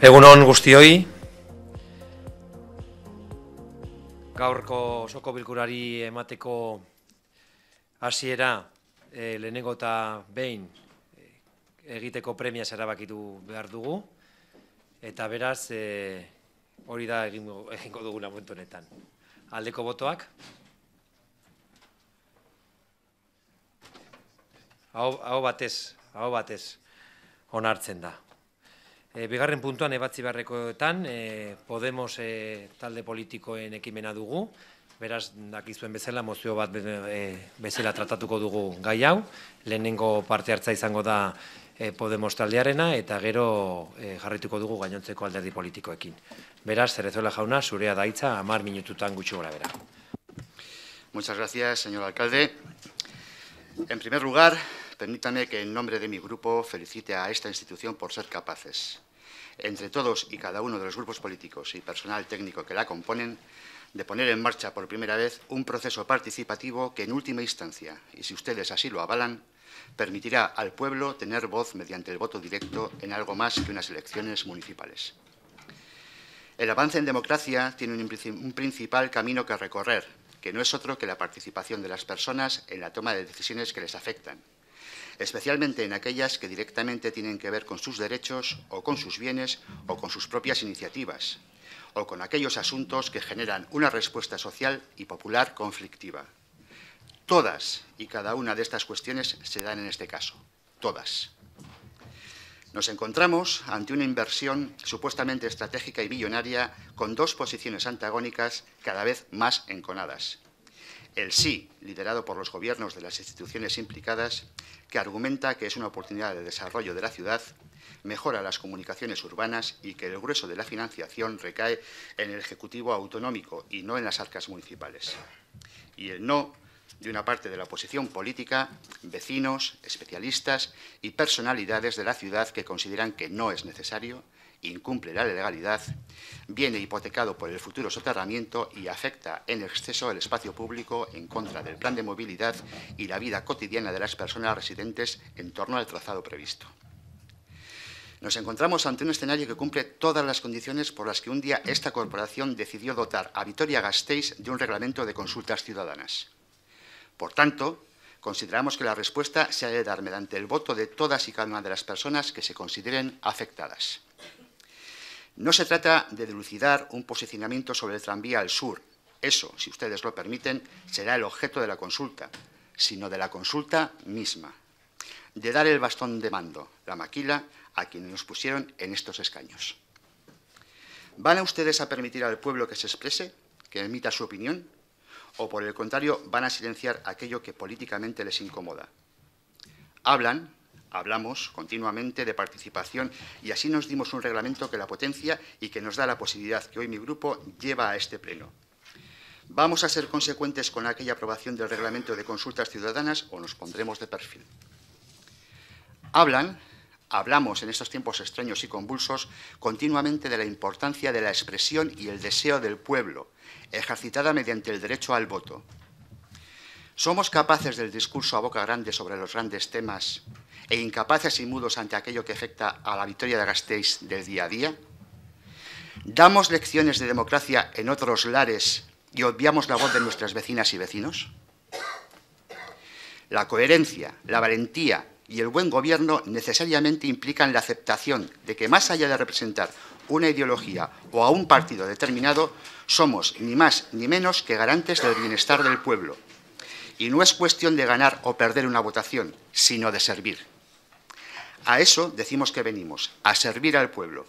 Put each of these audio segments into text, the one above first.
Egun hon guztioi, gaurko soko bilkurari emateko hasiera e, lehenengo eta behin eh, egiteko premia erabakitu behar dugu, eta beraz eh, hori da egingo, egingo dugu lamentu honetan. Aldeko botoak? Hau batez, hau batez, hon hartzen da, E, bigarren puntuan ebatzi barrekoetan, eh, Podemos eh, talde politikoen ekimena dugu, beraz dakizuen bezala mozio bat e, bezala tratatuko dugu gai hau, lehenengo parte hartza izango da e, Podemos taldearena eta gero e, jarrituko dugu gainontzeko alderdi politikoekin. Beraz, Zerezuela jauna, zurea daitza, amar minututan gutxi gora bera. Muchas gracias, señor alcalde. En primer lugar, Permítame que en nombre de mi grupo felicite a esta institución por ser capaces, entre todos y cada uno de los grupos políticos y personal técnico que la componen, de poner en marcha por primera vez un proceso participativo que en última instancia, y si ustedes así lo avalan, permitirá al pueblo tener voz mediante el voto directo en algo más que unas elecciones municipales. El avance en democracia tiene un principal camino que recorrer, que no es otro que la participación de las personas en la toma de decisiones que les afectan, especialmente en aquellas que directamente tienen que ver con sus derechos o con sus bienes o con sus propias iniciativas, o con aquellos asuntos que generan una respuesta social y popular conflictiva. Todas y cada una de estas cuestiones se dan en este caso, todas. Nos encontramos ante una inversión supuestamente estratégica y billonaria con dos posiciones antagónicas cada vez más enconadas el sí, liderado por los gobiernos de las instituciones implicadas, que argumenta que es una oportunidad de desarrollo de la ciudad, mejora las comunicaciones urbanas y que el grueso de la financiación recae en el Ejecutivo autonómico y no en las arcas municipales. Y el no de una parte de la oposición política, vecinos, especialistas y personalidades de la ciudad que consideran que no es necesario incumple la legalidad, viene hipotecado por el futuro soterramiento y afecta en exceso el espacio público en contra del plan de movilidad y la vida cotidiana de las personas residentes en torno al trazado previsto. Nos encontramos ante un escenario que cumple todas las condiciones por las que un día esta corporación decidió dotar a Vitoria-Gasteiz de un reglamento de consultas ciudadanas. Por tanto, consideramos que la respuesta se ha de dar mediante el voto de todas y cada una de las personas que se consideren afectadas. No se trata de dilucidar un posicionamiento sobre el tranvía al sur. Eso, si ustedes lo permiten, será el objeto de la consulta, sino de la consulta misma, de dar el bastón de mando, la maquila, a quienes nos pusieron en estos escaños. ¿Van a ustedes a permitir al pueblo que se exprese, que emita su opinión? ¿O por el contrario, van a silenciar aquello que políticamente les incomoda? Hablan, hablamos continuamente de participación y así nos dimos un reglamento que la potencia y que nos da la posibilidad que hoy mi grupo lleva a este pleno. ¿Vamos a ser consecuentes con aquella aprobación del reglamento de consultas ciudadanas o nos pondremos de perfil? Hablan, hablamos en estos tiempos extraños y convulsos continuamente de la importancia de la expresión y el deseo del pueblo, ejercitada mediante el derecho al voto. ¿Somos capaces del discurso a boca grande sobre los grandes temas e incapaces y mudos ante aquello que afecta a la victoria de Gasteiz del día a día? ¿Damos lecciones de democracia en otros lares y obviamos la voz de nuestras vecinas y vecinos? La coherencia, la valentía y el buen gobierno necesariamente implican la aceptación de que más allá de representar una ideología o a un partido determinado, somos ni más ni menos que garantes del bienestar del pueblo. Y no es cuestión de ganar o perder una votación, sino de servir. A eso decimos que venimos, a servir al pueblo,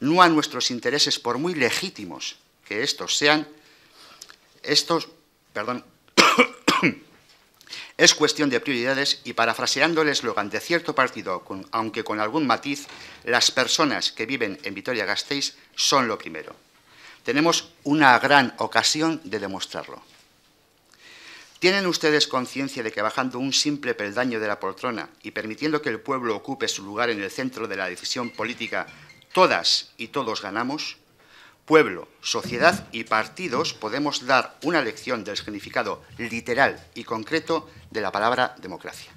no a nuestros intereses, por muy legítimos que estos sean. Estos, perdón, es cuestión de prioridades y parafraseando el eslogan de cierto partido, aunque con algún matiz, las personas que viven en Vitoria-Gasteiz son lo primero. Tenemos una gran ocasión de demostrarlo. ¿Tienen ustedes conciencia de que bajando un simple peldaño de la poltrona y permitiendo que el pueblo ocupe su lugar en el centro de la decisión política, todas y todos ganamos? Pueblo, sociedad y partidos podemos dar una lección del significado literal y concreto de la palabra democracia.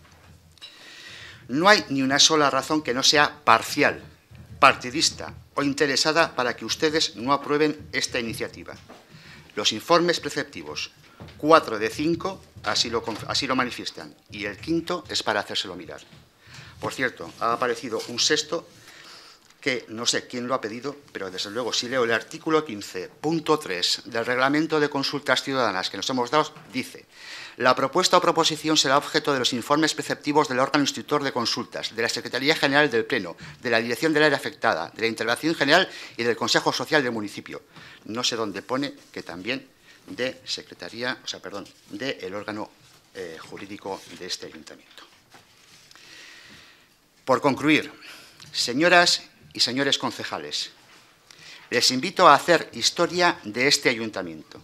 No hay ni una sola razón que no sea parcial, partidista o interesada para que ustedes no aprueben esta iniciativa. Los informes preceptivos, cuatro de cinco, así lo, así lo manifiestan, y el quinto es para hacérselo mirar. Por cierto, ha aparecido un sexto que no sé quién lo ha pedido, pero desde luego si leo el artículo 15.3 del reglamento de consultas ciudadanas que nos hemos dado, dice, la propuesta o proposición será objeto de los informes preceptivos del órgano instructor de consultas, de la Secretaría General del Pleno, de la Dirección del Área Afectada, de la Intervención General y del Consejo Social del Municipio. No sé dónde pone que también de Secretaría, o sea, perdón, del órgano eh, jurídico de este ayuntamiento. Por concluir, señoras y señores concejales, les invito a hacer historia de este ayuntamiento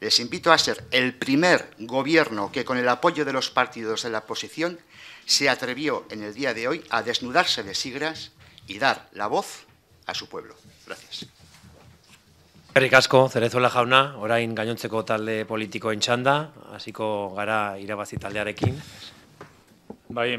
les invito a ser el primer gobierno que con el apoyo de los partidos de la oposición se atrevió en el día de hoy a desnudarse de siglas y dar la voz a su pueblo. Gracias. jauna, mi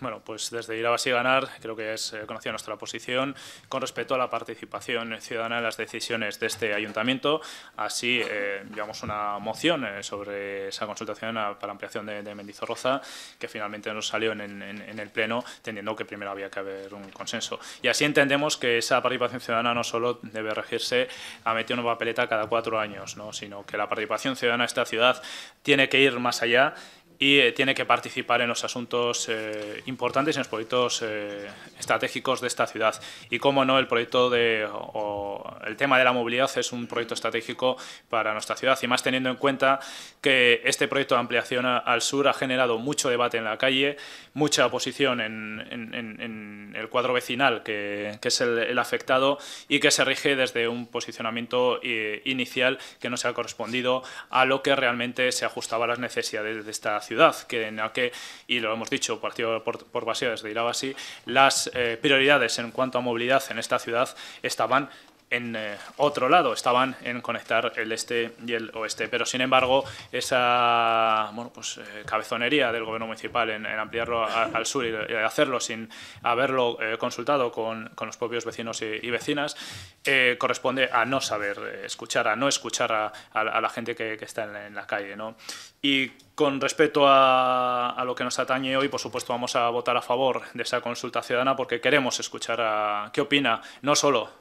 Bueno, pues desde a y Ganar creo que es eh, conocida nuestra posición con respecto a la participación ciudadana en las decisiones de este ayuntamiento. Así, eh, llevamos una moción eh, sobre esa consultación para ah, para ampliación de, de, Mendizorroza, que finalmente nos salió en, el Pleno, teniendo que primero había que haber un consenso. Y así entendemos que esa participación ciudadana no solo debe regirse a meter una papeleta cada cuatro años, ¿no? sino que la participación ciudadana de esta ciudad tiene que ir más allá y eh, tiene que participar en los asuntos eh, importantes y en los proyectos eh, estratégicos de esta ciudad. Y como no, el proyecto de el tema de la movilidad es un proyecto estratégico para nuestra ciudad y más teniendo en cuenta que este proyecto de ampliación al sur ha generado mucho debate en la calle, mucha oposición en, el cuadro vecinal que, es el, afectado y que se rige desde un posicionamiento inicial que no se ha correspondido a lo que realmente se ajustaba a las necesidades de esta ciudad ciudad, que en la que, y lo hemos dicho partido por, por de desde Irabasi, las eh, prioridades en cuanto a movilidad en esta ciudad estaban en eh, otro lado, estaban en conectar el este y el oeste. Pero, sin embargo, esa bueno, pues, eh, cabezonería del gobierno municipal en, ampliarlo al sur y hacerlo sin haberlo eh, consultado con, con, los propios vecinos y, vecinas, corresponde a no saber escuchar, a no escuchar a, a, la gente que, está en, en, la calle. ¿no? Y con respecto a, a, lo que nos atañe hoy, por supuesto vamos a votar a favor de esa consulta ciudadana porque queremos escuchar a, qué opina no solo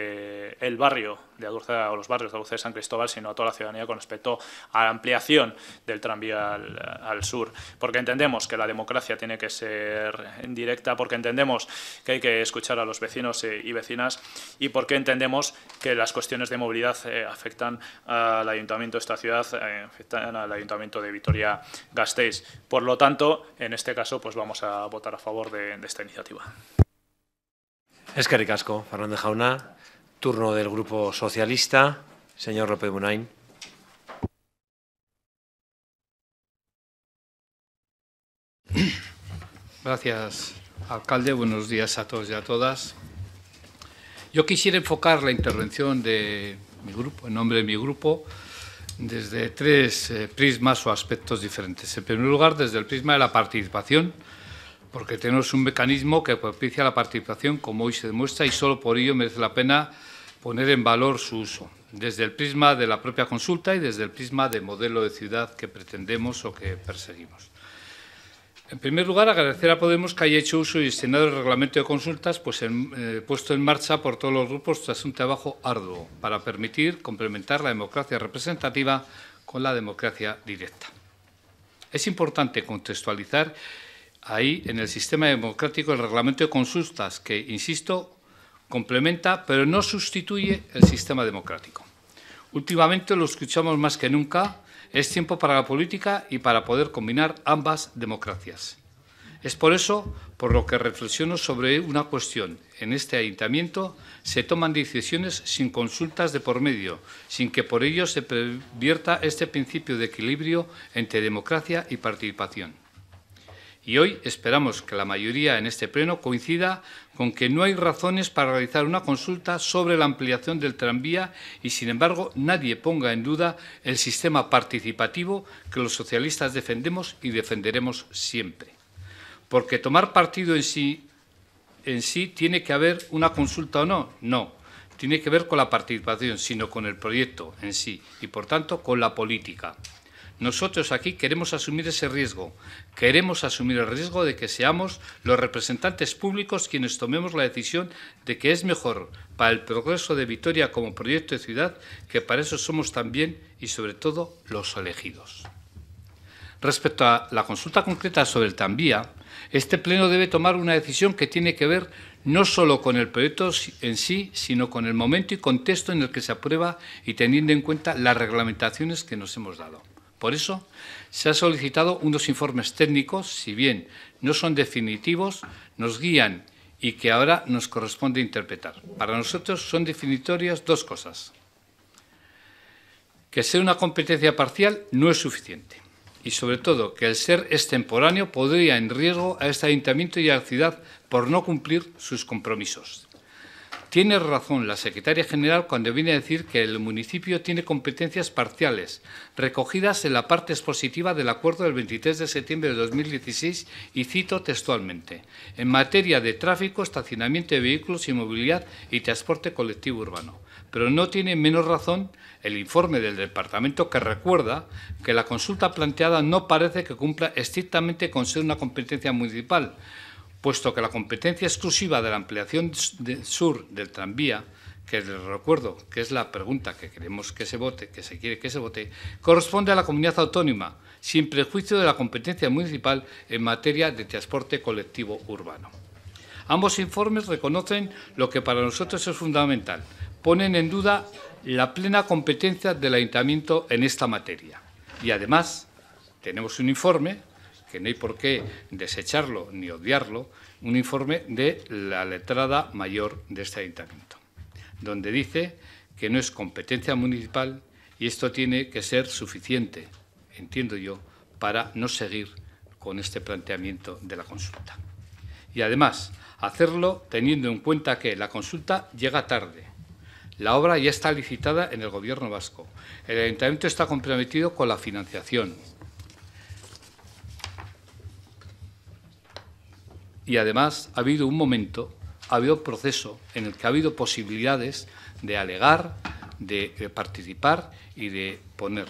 eh, el barrio de Adurza o los barrios de Adurza de San Cristóbal, sino a toda la ciudadanía con respecto a la ampliación del tranvía al, sur. Porque entendemos que la democracia tiene que ser directa, porque entendemos que hay que escuchar a los vecinos y vecinas y porque entendemos que las cuestiones de movilidad eh, afectan al ayuntamiento de esta ciudad, eh, afectan al ayuntamiento de Vitoria-Gasteiz. Por lo tanto, en este caso, pues vamos a votar a favor de, esta iniciativa. es asko, Fernando Jauna. Turno del Grupo Socialista. Señor López Munain. Gracias, alcalde. Buenos días a todos y a todas. Yo quisiera enfocar la intervención de mi grupo, en nombre de mi grupo, desde tres eh, prismas o aspectos diferentes. En primer lugar, desde el prisma de la participación, porque tenemos un mecanismo que propicia la participación, como hoy se demuestra, y solo por ello merece la pena poner en valor su uso, desde el prisma de la propia consulta y desde el prisma de modelo de ciudad que pretendemos o que perseguimos. En primer lugar, agradecer a Podemos que haya hecho uso y diseñado el reglamento de consultas pues eh, puesto en marcha por todos los grupos tras un trabajo arduo para permitir complementar la democracia representativa con la democracia directa. Es importante contextualizar ahí en el sistema democrático el reglamento de consultas que, insisto, complementa, pero no sustituye el sistema democrático. Últimamente lo escuchamos más que nunca, es tiempo para la política y para poder combinar ambas democracias. Es por eso por lo que reflexiono sobre una cuestión. En este ayuntamiento se toman decisiones sin consultas de por medio, sin que por ello se pervierta este principio de equilibrio entre democracia y participación y hoy esperamos que la mayoría en este pleno coincida con que no hay razones para realizar una consulta sobre la ampliación del tranvía y, sin embargo, nadie ponga en duda el sistema participativo que los socialistas defendemos y defenderemos siempre. Porque tomar partido en sí, en sí tiene que haber una consulta o no, no. Tiene que ver con la participación, sino con el proyecto en sí y, por tanto, con la política. Nosotros aquí queremos asumir ese riesgo. Queremos asumir el riesgo de que seamos los representantes públicos quienes tomemos la decisión de que es mejor para el progreso de Vitoria como proyecto de ciudad que para eso somos también y sobre todo los elegidos. Respecto a la consulta concreta sobre el TANVIA, este Pleno debe tomar una decisión que tiene que ver no solo con el proyecto en sí, sino con el momento y contexto en el que se aprueba y teniendo en cuenta las reglamentaciones que nos hemos dado. Por eso, se han solicitado unos informes técnicos, si bien no son definitivos, nos guían y que ahora nos corresponde interpretar. Para nosotros son definitorias dos cosas. Que ser una competencia parcial no es suficiente y sobre todo que el ser extemporáneo podría en riesgo a este ayuntamiento y a la ciudad por no cumplir sus compromisos. Tiene razón la secretaria general cuando viene a decir que el municipio tiene competencias parciales, recogidas en la parte expositiva del acuerdo del 23 de septiembre de 2016, y cito textualmente, en materia de tráfico, estacionamiento de vehículos y movilidad y transporte colectivo urbano. Pero no tiene menos razón el informe del departamento que recuerda que la consulta planteada no parece que cumpla estrictamente con ser una competencia municipal, puesto que la competencia exclusiva de la ampliación sur del tranvía, que les recuerdo que es la pregunta que queremos que se vote, que se quiere que se vote, corresponde a la comunidad autónoma, sin prejuicio de la competencia municipal en materia de transporte colectivo urbano. Ambos informes reconocen lo que para nosotros es fundamental, ponen en duda la plena competencia del ayuntamiento en esta materia. Y además, tenemos un informe que no hay por qué desecharlo ni odiarlo, un informe de la letrada mayor de este ayuntamiento, donde dice que no es competencia municipal y esto tiene que ser suficiente, entiendo yo, para no seguir con este planteamiento de la consulta. Y además, hacerlo teniendo en cuenta que la consulta llega tarde. La obra ya está licitada en el Gobierno vasco. El Ayuntamiento está comprometido con la financiación. y además ha habido un momento, ha habido un proceso en el que ha habido posibilidades de alegar, de, participar y de poner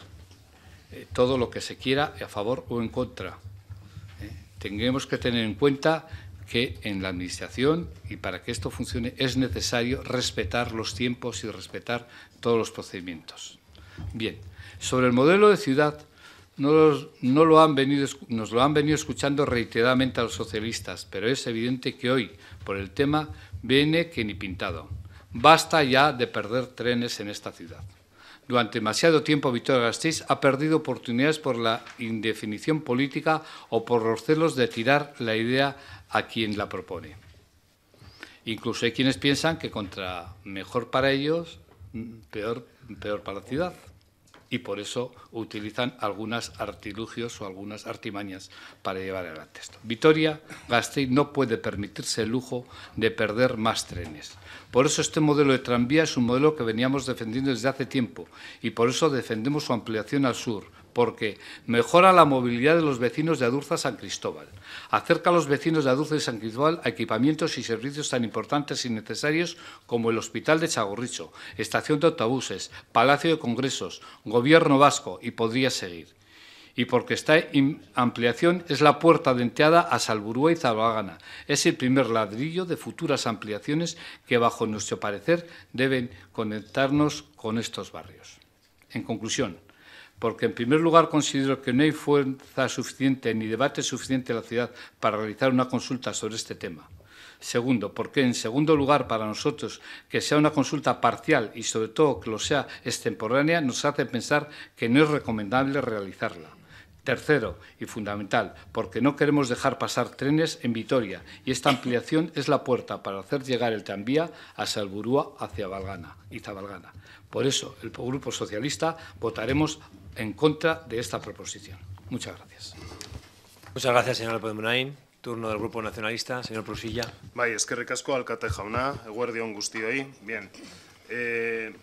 eh, todo lo que se quiera a favor o en contra. ¿eh? Tenemos que tener en cuenta que en la Administración y para que esto funcione es necesario respetar los tiempos y respetar todos los procedimientos. Bien, sobre el modelo de ciudad nos, no lo han venido, nos lo han venido escuchando reiteradamente a los socialistas, pero es evidente que hoy, por el tema, viene que ni pintado. Basta ya de perder trenes en esta ciudad. Durante demasiado tiempo Víctor Gastís ha perdido oportunidades por la indefinición política o por los celos de tirar la idea a quien la propone. Incluso hay quienes piensan que contra mejor para ellos, mm, peor, peor para la ciudad y por eso utilizan algunos artilugios o algunas artimañas para llevar adelante esto. Vitoria Gasteiz no puede permitirse el lujo de perder más trenes. Por eso este modelo de tranvía es un modelo que veníamos defendiendo desde hace tiempo y por eso defendemos su ampliación al sur, porque mejora la movilidad de los vecinos de Adurza San Cristóbal, acerca a los vecinos de Adurza San Cristóbal a equipamientos y servicios tan importantes y necesarios como el Hospital de Chagorricho, Estación de Autobuses, Palacio de Congresos, Gobierno Vasco y podría seguir. Y porque esta ampliación es la puerta denteada a Salburúa y Zabagana. Es el primer ladrillo de futuras ampliaciones que, bajo nuestro parecer, deben conectarnos con estos barrios. En conclusión, porque en primer lugar considero que no hay fuerza suficiente ni debate suficiente en la ciudad para realizar una consulta sobre este tema. Segundo, porque en segundo lugar para nosotros que sea una consulta parcial y sobre todo que lo sea extemporánea nos hace pensar que no es recomendable realizarla. Tercero y fundamental, porque no queremos dejar pasar trenes en Vitoria y esta ampliación es la puerta para hacer llegar el tranvía a Salburúa hacia Valgana y Zabalgana. Por eso, el Grupo Socialista votaremos en contra de esta proposición. Muchas gracias. Muchas gracias, señor Alpodemunain. Turno del Grupo Nacionalista, señor Prusilla. Bai, que recasco alkate jauna, Angustio ahí. Bien, eh,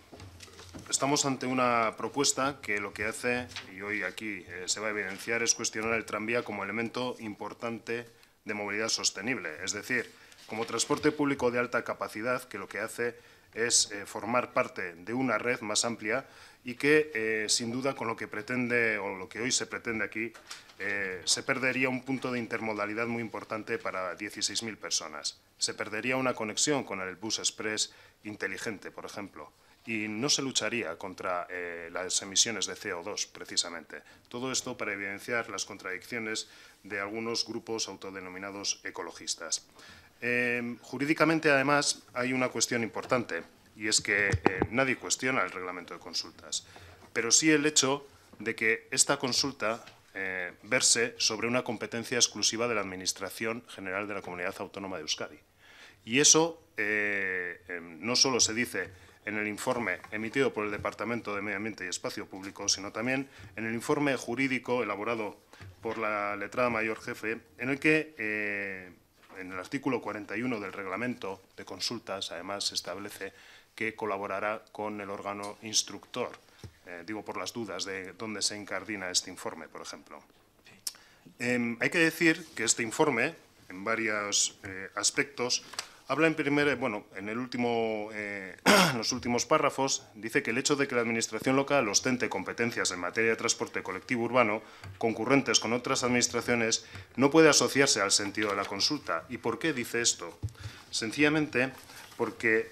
estamos ante una propuesta que lo que hace, y hoy aquí eh, se va a evidenciar, es cuestionar el tranvía como elemento importante de movilidad sostenible. Es decir, como transporte público de alta capacidad, que lo que hace es eh, formar parte de una red más amplia y que eh, sin duda con lo que pretende o lo que hoy se pretende aquí eh, se perdería un punto de intermodalidad muy importante para 16.000 personas. Se perdería una conexión con el bus express inteligente, por ejemplo, y no se lucharía contra eh, las emisiones de CO2, precisamente. Todo esto para evidenciar las contradicciones de algunos grupos autodenominados ecologistas. jurídicamente, además, hay una cuestión importante y es que eh, nadie cuestiona el reglamento de consultas, pero sí el hecho de que esta consulta eh, verse sobre una competencia exclusiva de la Administración General de la Comunidad Autónoma de Euskadi. Y eso eh, em, no solo se dice en el informe emitido por el Departamento de Medio Ambiente y Espacio Público, sino también en el informe jurídico elaborado por la letrada mayor jefe, en el que en el artículo 41 del reglamento de consultas, además, se establece que colaborará con el órgano instructor. Eh, digo por las dudas de dónde se encardina este informe, por ejemplo. Em, hay que decir que este informe, en varios eh, aspectos, habla en primer, bueno, en el último, eh, en los últimos párrafos, dice que el hecho de que la Administración local ostente competencias en materia de transporte colectivo urbano concurrentes con otras administraciones no puede asociarse al sentido de la consulta. ¿Y por qué dice esto? Sencillamente porque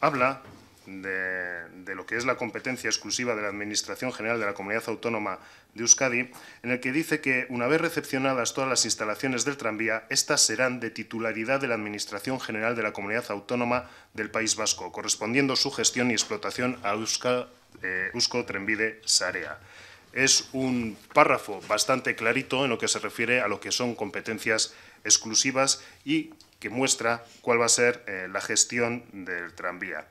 habla de, lo que es la competencia exclusiva de la Administración General de la Comunidad Autónoma de Euskadi, en el que dice que una vez recepcionadas todas las instalaciones del tranvía, estas serán de titularidad de la Administración General de la Comunidad Autónoma del País Vasco, correspondiendo su gestión y explotación a Euska, eh, Eusko Sarea. Es un párrafo bastante clarito en lo que se refiere a lo que son competencias exclusivas y que muestra cuál va a ser eh, la gestión del tranvía.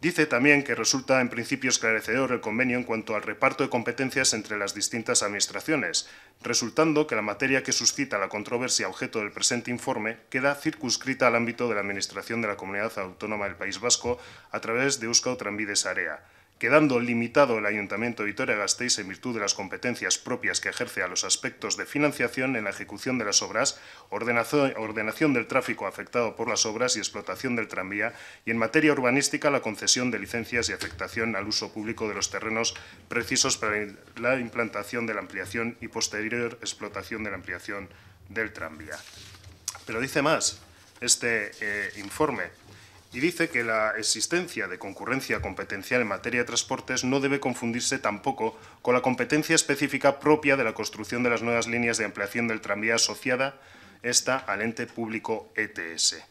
Dice también que resulta en principio esclarecedor el convenio en cuanto al reparto de competencias entre las distintas administraciones, resultando que la materia que suscita la controversia objeto del presente informe queda circunscrita al ámbito de la Administración de la Comunidad Autónoma del País Vasco a través de Euskal Tranvides Area quedando limitado el Ayuntamiento de Vitoria-Gasteiz en virtud de las competencias propias que ejerce a los aspectos de financiación en la ejecución de las obras, ordenación del tráfico afectado por las obras y explotación del tranvía, y en materia urbanística la concesión de licencias y afectación al uso público de los terrenos precisos para la implantación de la ampliación y posterior explotación de la ampliación del tranvía. Pero dice más este eh, informe y dice que la existencia de concurrencia competencial en materia de transportes no debe confundirse tampoco con la competencia específica propia de la construcción de las nuevas líneas de ampliación del tranvía asociada esta al ente público ETS.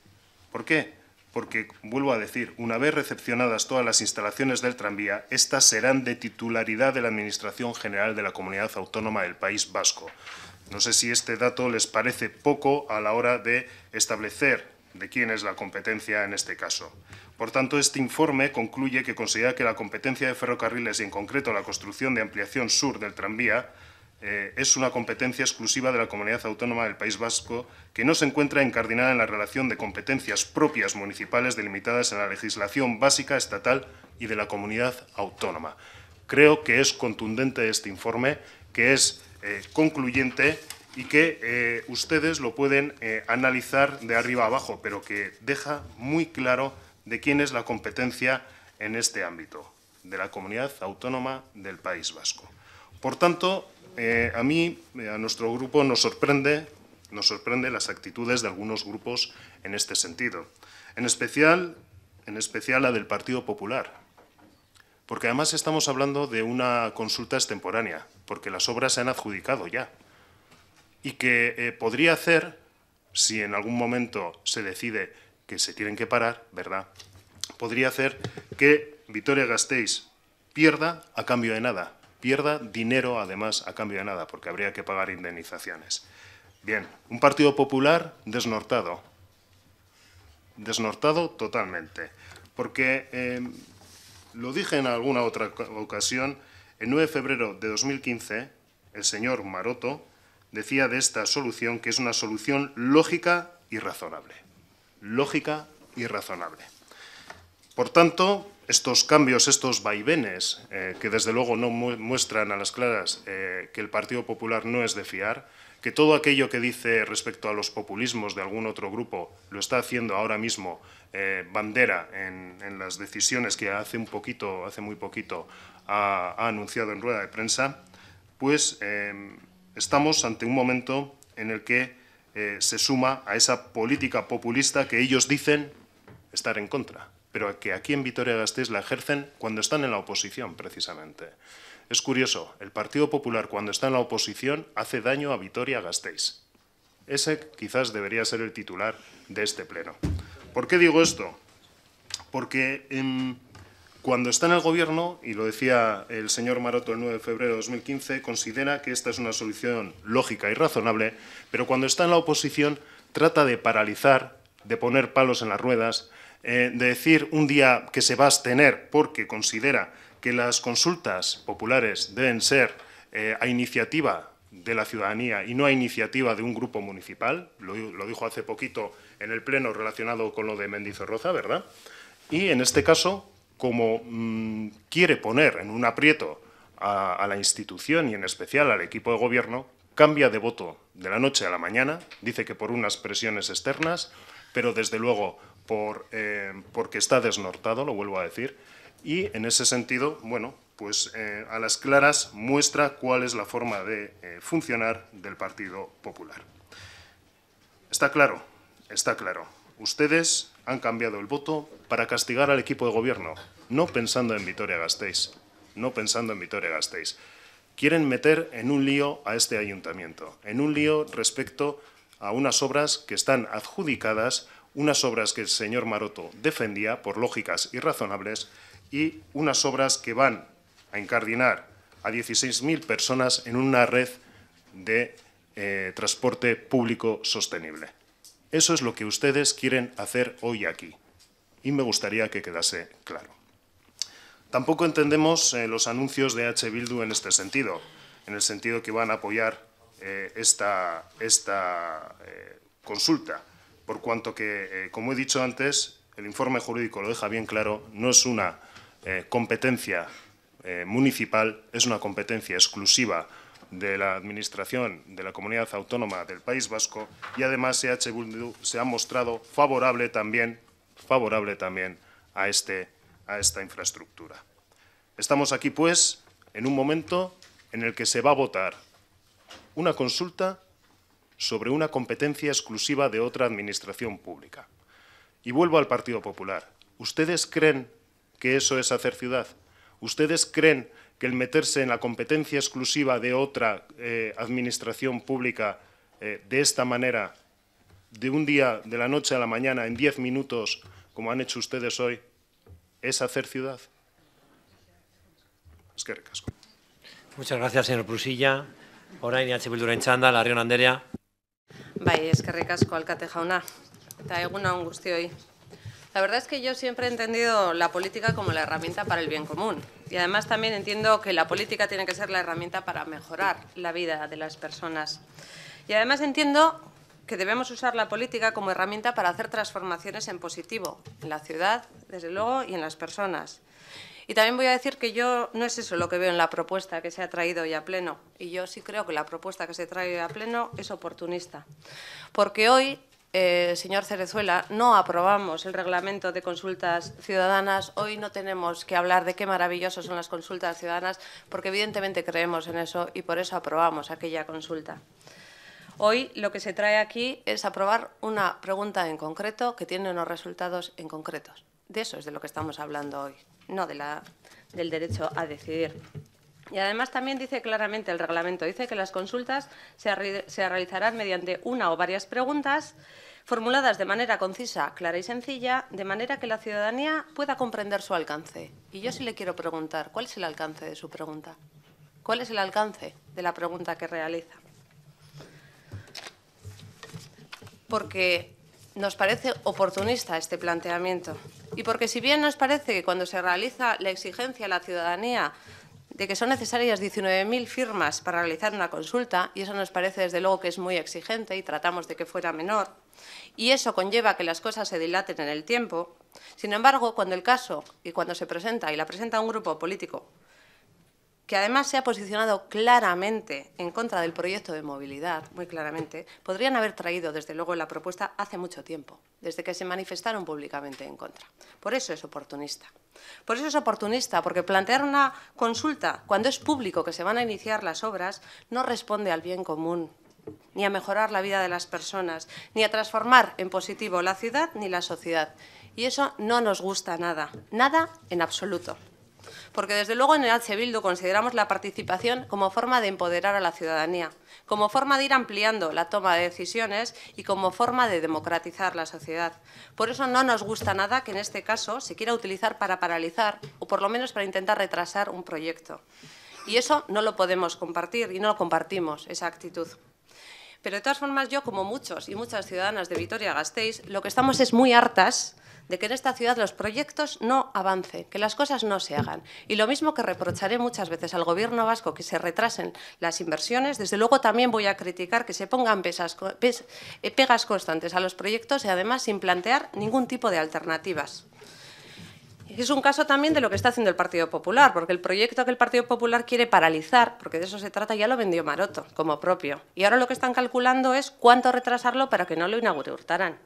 ¿Por qué? Porque, vuelvo a decir, una vez recepcionadas todas las instalaciones del tranvía, estas serán de titularidad de la Administración General de la Comunidad Autónoma del País Vasco. No sé si este dato les parece poco a la hora de establecer de quién es la competencia en este caso. Por tanto, este informe concluye que considera que la competencia de ferrocarriles y en concreto la construcción de ampliación sur del tranvía eh, es una competencia exclusiva de la comunidad autónoma del País Vasco que no se encuentra encardinada en la relación de competencias propias municipales delimitadas en la legislación básica estatal y de la comunidad autónoma. Creo que es contundente este informe, que es eh, concluyente y que eh, ustedes lo pueden eh, analizar de arriba abajo, pero que deja muy claro de quién es la competencia en este ámbito, de la comunidad autónoma del País Vasco. Por tanto, eh, a mí, a nuestro grupo, nos sorprende, nos sorprende las actitudes de algunos grupos en este sentido, en especial, en especial la del Partido Popular, porque además estamos hablando de una consulta extemporánea, porque las obras se han adjudicado ya y que eh, podría hacer, si en algún momento se decide que se tienen que parar, ¿verdad? Podría hacer que Vitoria Gasteiz pierda a cambio de nada, pierda dinero además a cambio de nada, porque habría que pagar indemnizaciones. Bien, un Partido Popular desnortado, desnortado totalmente, porque em, lo dije en alguna otra ocasión, el 9 de febrero de 2015, el señor Maroto decía de esta solución que es una solución lógica y razonable. Lógica y razonable. Por tanto, estos cambios, estos vaivenes, eh, que desde luego no muestran a las claras eh, que el Partido Popular no es de fiar, que todo aquello que dice respecto a los populismos de algún otro grupo lo está haciendo ahora mismo eh, bandera en, las decisiones que hace un poquito, hace muy poquito, ha, ha anunciado en rueda de prensa, pues Estamos ante un momento en el que eh, se suma a esa política populista que ellos dicen estar en contra, pero que aquí en Vitoria-Gasteiz la ejercen cuando están en la oposición, precisamente. Es curioso, el Partido Popular cuando está en la oposición hace daño a Vitoria-Gasteiz. Ese quizás debería ser el titular de este pleno. ¿Por qué digo esto? Porque... en em, cuando está en el Gobierno, y lo decía el señor Maroto el 9 de febrero de 2015, considera que esta es una solución lógica y razonable, pero cuando está en la oposición trata de paralizar, de poner palos en las ruedas, eh, de decir un día que se va a abstener porque considera que las consultas populares deben ser eh, a iniciativa de la ciudadanía y no a iniciativa de un grupo municipal, lo, lo dijo hace poquito en el Pleno relacionado con lo de Mendizorroza, ¿verdad? Y en este caso, como mm, quiere poner en un aprieto a, la institución y en especial al equipo de gobierno, cambia de voto de la noche a la mañana, dice que por unas presiones externas, pero desde luego por, eh, porque está desnortado, lo vuelvo a decir, y en ese sentido, bueno, pues eh, a las claras muestra cuál es la forma de eh, funcionar del Partido Popular. Está claro, está claro. Ustedes han cambiado el voto para castigar al equipo de gobierno, no pensando en Vitoria-Gasteiz, no pensando en Vitoria-Gasteiz. Quieren meter en un lío a este ayuntamiento, en un lío respecto a unas obras que están adjudicadas, unas obras que el señor Maroto defendía por lógicas y razonables y unas obras que van a encardinar a 16.000 personas en una red de eh, transporte público sostenible. Eso es lo que ustedes quieren hacer hoy aquí. Y me gustaría que quedase claro. Tampoco entendemos eh, los anuncios de H. Bildu en este sentido, en el sentido que van a apoyar eh, esta, eh, consulta, por cuanto que, como he dicho antes, el informe jurídico lo deja bien claro, no es una competencia municipal, es una competencia exclusiva de la Administración de la Comunidad Autónoma del País Vasco y además se ha mostrado favorable también, favorable también a, este, a esta infraestructura. Estamos aquí, pues, en un momento en el que se va a votar una consulta sobre una competencia exclusiva de otra administración pública. Y vuelvo al Partido Popular. ¿Ustedes creen que eso es hacer ciudad? ¿Ustedes creen que el meterse en la competencia exclusiva de otra eh, administración pública eh, de esta manera, de un día, de la noche a la mañana, en diez minutos, como han hecho ustedes hoy, es hacer ciudad. Es que recasco. Muchas gracias, señor Prusilla. Orain IH la Río Larrion Anderea. Bai, eskerrik asko alkate jauna. Eta egun angustia hoy? La verdad es que yo siempre he entendido la política como la herramienta para el bien común. Y además también entiendo que la política tiene que ser la herramienta para mejorar la vida de las personas. Y además entiendo que debemos usar la política como herramienta para hacer transformaciones en positivo, en la ciudad, desde luego, y en las personas. Y también voy a decir que yo no es eso lo que veo en la propuesta que se ha traído hoy a pleno. Y yo sí creo que la propuesta que se trae hoy a pleno es oportunista. Porque hoy eh, señor Cerezuela, no aprobamos el reglamento de consultas ciudadanas. Hoy no tenemos que hablar de qué maravillosas son las consultas ciudadanas, porque evidentemente creemos en eso y por eso aprobamos aquella consulta. Hoy lo que se trae aquí es aprobar una pregunta en concreto que tiene unos resultados en concretos. De eso es de lo que estamos hablando hoy, no de del derecho a decidir. Y además también dice claramente el reglamento, dice que las consultas se, realizarán mediante una o varias preguntas formuladas de manera concisa, clara y sencilla, de manera que la ciudadanía pueda comprender su alcance. Y yo sí le quiero preguntar, ¿cuál es el alcance de su pregunta? ¿Cuál es el alcance de la pregunta que realiza? Porque nos parece oportunista este planteamiento y porque si bien nos parece que cuando se realiza la exigencia a la ciudadanía de que son necesarias 19.000 firmas para realizar una consulta, y eso nos parece desde luego que es muy exigente y tratamos de que fuera menor, y eso conlleva que las cosas se dilaten en el tiempo, sin embargo, cuando el caso y cuando se presenta y la presenta un grupo político que además se ha posicionado claramente en contra del proyecto de movilidad, muy claramente, podrían haber traído, desde luego, la propuesta hace mucho tiempo, desde que se manifestaron públicamente en contra. Por eso es oportunista. Por eso es oportunista, porque plantear una consulta cuando es público que se van a iniciar las obras no responde al bien común, ni a mejorar la vida de las personas, ni a transformar en positivo la ciudad ni la sociedad. Y eso no nos gusta nada, nada en absoluto. Porque desde luego en el Bildu consideramos la participación como forma de empoderar a la ciudadanía, como forma de ir ampliando la toma de decisiones y como forma de democratizar la sociedad. Por eso no nos gusta nada que en este caso se quiera utilizar para paralizar o por lo menos para intentar retrasar un proyecto. Y eso no lo podemos compartir y no lo compartimos, esa actitud. Pero de todas formas yo, como muchos y muchas ciudadanas de Vitoria-Gasteiz, lo que estamos es muy hartas de que en esta ciudad los proyectos no avancen, que las cosas no se hagan. Y lo mismo que reprocharé muchas veces al gobierno vasco que se retrasen las inversiones, desde luego también voy a criticar que se pongan pesas, eh, pegas constantes a los proyectos y además sin plantear ningún tipo de alternativas. Es un caso también de lo que está haciendo el Partido Popular, porque el proyecto que el Partido Popular quiere paralizar, porque de eso se trata, ya lo vendió Maroto como propio. Y ahora lo que están calculando es cuánto retrasarlo para que no lo inauguraran.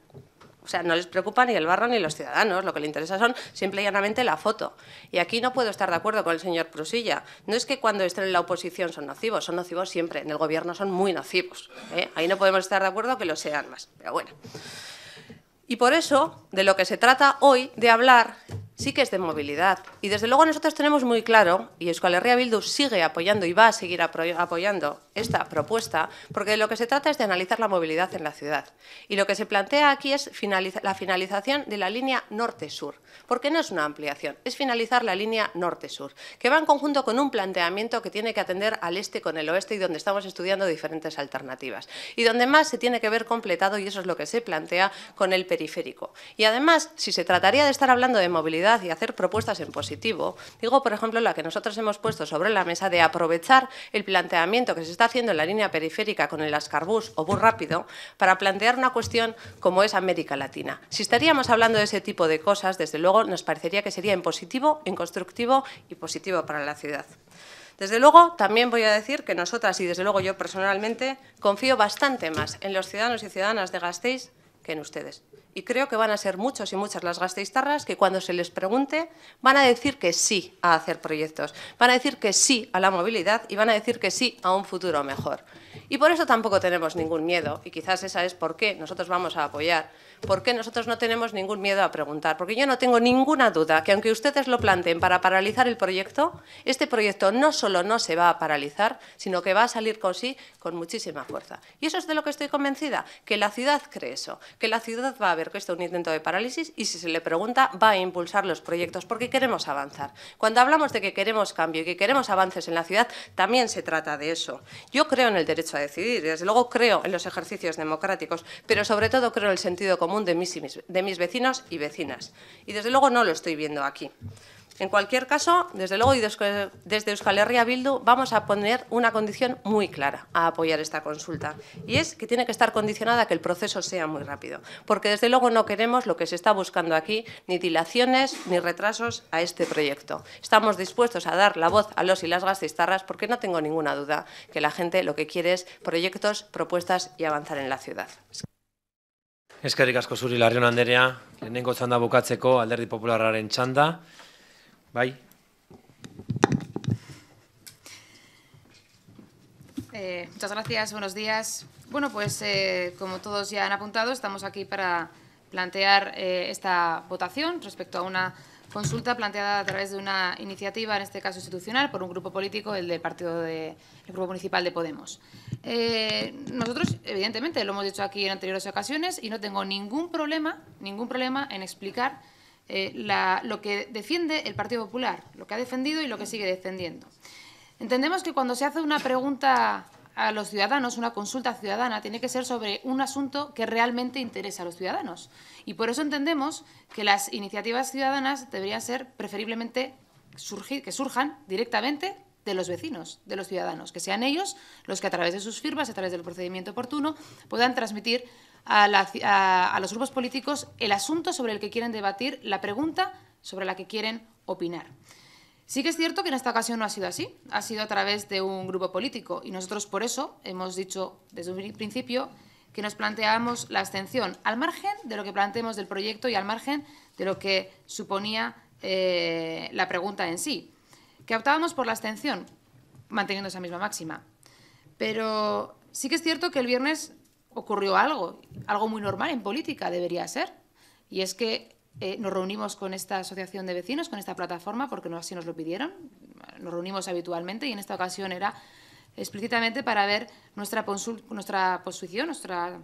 O sea, no les preocupa ni el barro ni los ciudadanos, lo que les interesa son simple y llanamente la foto. Y aquí no puedo estar de acuerdo con el señor Prusilla. No es que cuando estén en la oposición son nocivos, son nocivos siempre, en el gobierno son muy nocivos. ¿eh? Ahí no podemos estar de acuerdo que lo sean más, pero bueno. Y por eso, de lo que se trata hoy, de hablar sí que es de movilidad. Y desde luego nosotros tenemos muy claro, y Euskal Herria Bildu sigue apoyando y va a seguir apoyando esta propuesta, porque lo que se trata es de analizar la movilidad en la ciudad. Y lo que se plantea aquí es la finalización de la línea norte-sur, porque no es una ampliación, es finalizar la línea norte-sur, que va en conjunto con un planteamiento que tiene que atender al este con el oeste y donde estamos estudiando diferentes alternativas. Y donde más se tiene que ver completado, y eso es lo que se plantea, con el periférico. Y además, si se trataría de estar hablando de movilidad, y hacer propuestas en positivo. Digo, por ejemplo, la que nosotros hemos puesto sobre la mesa de aprovechar el planteamiento que se está haciendo en la línea periférica con el Ascarbus o Bus Rápido para plantear una cuestión como es América Latina. Si estaríamos hablando de ese tipo de cosas, desde luego nos parecería que sería en positivo, en constructivo y positivo para la ciudad. Desde luego, también voy a decir que nosotras y desde luego yo personalmente confío bastante más en los ciudadanos y ciudadanas de Gasteiz que en ustedes y creo que van a ser muchos y muchas las gasteiztarras que cuando se les pregunte van a decir que sí a hacer proyectos, van a decir que sí a la movilidad y van a decir que sí a un futuro mejor. Y por eso tampoco tenemos ningún miedo y quizás esa es por qué nosotros vamos a apoyar ¿Por qué nosotros no tenemos ningún miedo a preguntar? Porque yo no tengo ninguna duda que aunque ustedes lo planteen para paralizar el proyecto, este proyecto no solo no se va a paralizar, sino que va a salir con sí con muchísima fuerza. Y eso es de lo que estoy convencida, que la ciudad cree eso, que la ciudad va a ver que esto es un intento de parálisis y si se le pregunta va a impulsar los proyectos porque queremos avanzar. Cuando hablamos de que queremos cambio y que queremos avances en la ciudad, también se trata de eso. Yo creo en el derecho a decidir, desde luego creo en los ejercicios democráticos, pero sobre todo creo en el sentido común común de mis, de mis vecinos y vecinas. Y desde luego no lo estoy viendo aquí. En cualquier caso, desde luego, y desde Euskal Herria Bildu vamos a poner una condición muy clara a apoyar esta consulta, y es que tiene que estar condicionada a que el proceso sea muy rápido, porque desde luego no queremos lo que se está buscando aquí, ni dilaciones ni retrasos a este proyecto. Estamos dispuestos a dar la voz a los y las gastistarras porque no tengo ninguna duda que la gente lo que quiere es proyectos, propuestas y avanzar en la ciudad. Eskerrik asko zuri Larrion Anderea, lehenengo txanda bukatzeko alderdi popularraren txanda. Bai? Eh, muchas gracias, buenos días. Bueno, pues eh, como todos ya han apuntado, estamos aquí para plantear eh, esta votación respecto a una consulta planteada a través de una iniciativa, en este caso institucional, por un grupo político, el del partido de, grupo municipal de Podemos. Eh, nosotros, evidentemente, lo hemos dicho aquí en anteriores ocasiones y no tengo ningún problema, ningún problema en explicar eh, lo que defiende el Partido Popular, lo que ha defendido y lo que sigue defendiendo. Entendemos que cuando se hace una pregunta a los ciudadanos, una consulta ciudadana, tiene que ser sobre un asunto que realmente interesa a los ciudadanos. Y por eso entendemos que las iniciativas ciudadanas deberían ser preferiblemente surgir, que surjan directamente de los vecinos, de los ciudadanos, que sean ellos los que a través de sus firmas, a través del procedimiento oportuno, puedan transmitir a, a los grupos políticos el asunto sobre el que quieren debatir, la pregunta sobre la que quieren opinar. Sí que es cierto que en esta ocasión no ha sido así, ha sido a través de un grupo político y nosotros por eso hemos dicho desde un principio que nos planteábamos la abstención, al margen de lo que planteamos del proyecto y al margen de lo que suponía eh, la pregunta en sí, que optábamos por la abstención, manteniendo esa misma máxima. Pero sí que es cierto que el viernes ocurrió algo, algo muy normal en política debería ser, y es que eh, nos reunimos con esta asociación de vecinos, con esta plataforma, porque no así nos lo pidieron. Nos reunimos habitualmente y en esta ocasión era explícitamente para ver nuestra, nuestra posición, nuestra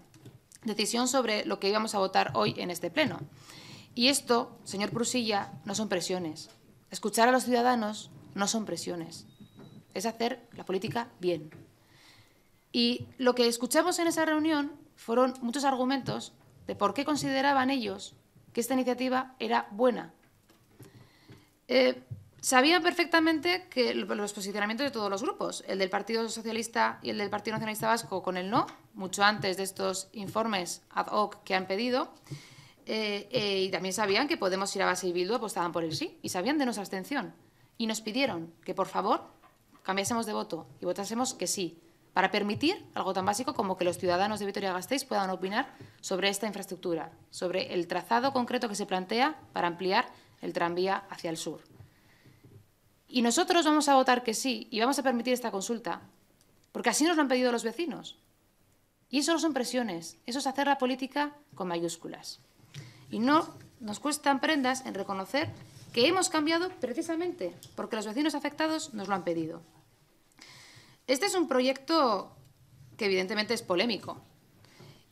decisión sobre lo que íbamos a votar hoy en este Pleno. Y esto, señor Prusilla, no son presiones. Escuchar a los ciudadanos no son presiones. Es hacer la política bien. Y lo que escuchamos en esa reunión fueron muchos argumentos de por qué consideraban ellos que esta iniciativa era buena. Eh, sabían perfectamente que los posicionamientos de todos los grupos, el del Partido Socialista y el del Partido Nacionalista Vasco con el no, mucho antes de estos informes ad hoc que han pedido, eh, eh, y también sabían que Podemos ir a base y Bildu apostaban por el sí, y sabían de nuestra abstención, y nos pidieron que, por favor, cambiásemos de voto y votásemos que sí para permitir algo tan básico como que los ciudadanos de Vitoria-Gasteiz puedan opinar sobre esta infraestructura, sobre el trazado concreto que se plantea para ampliar el tranvía hacia el sur. Y nosotros vamos a votar que sí y vamos a permitir esta consulta, porque así nos lo han pedido los vecinos. Y eso no son presiones, eso es hacer la política con mayúsculas. Y no nos cuestan prendas en reconocer que hemos cambiado precisamente porque los vecinos afectados nos lo han pedido. Este es un proyecto que evidentemente es polémico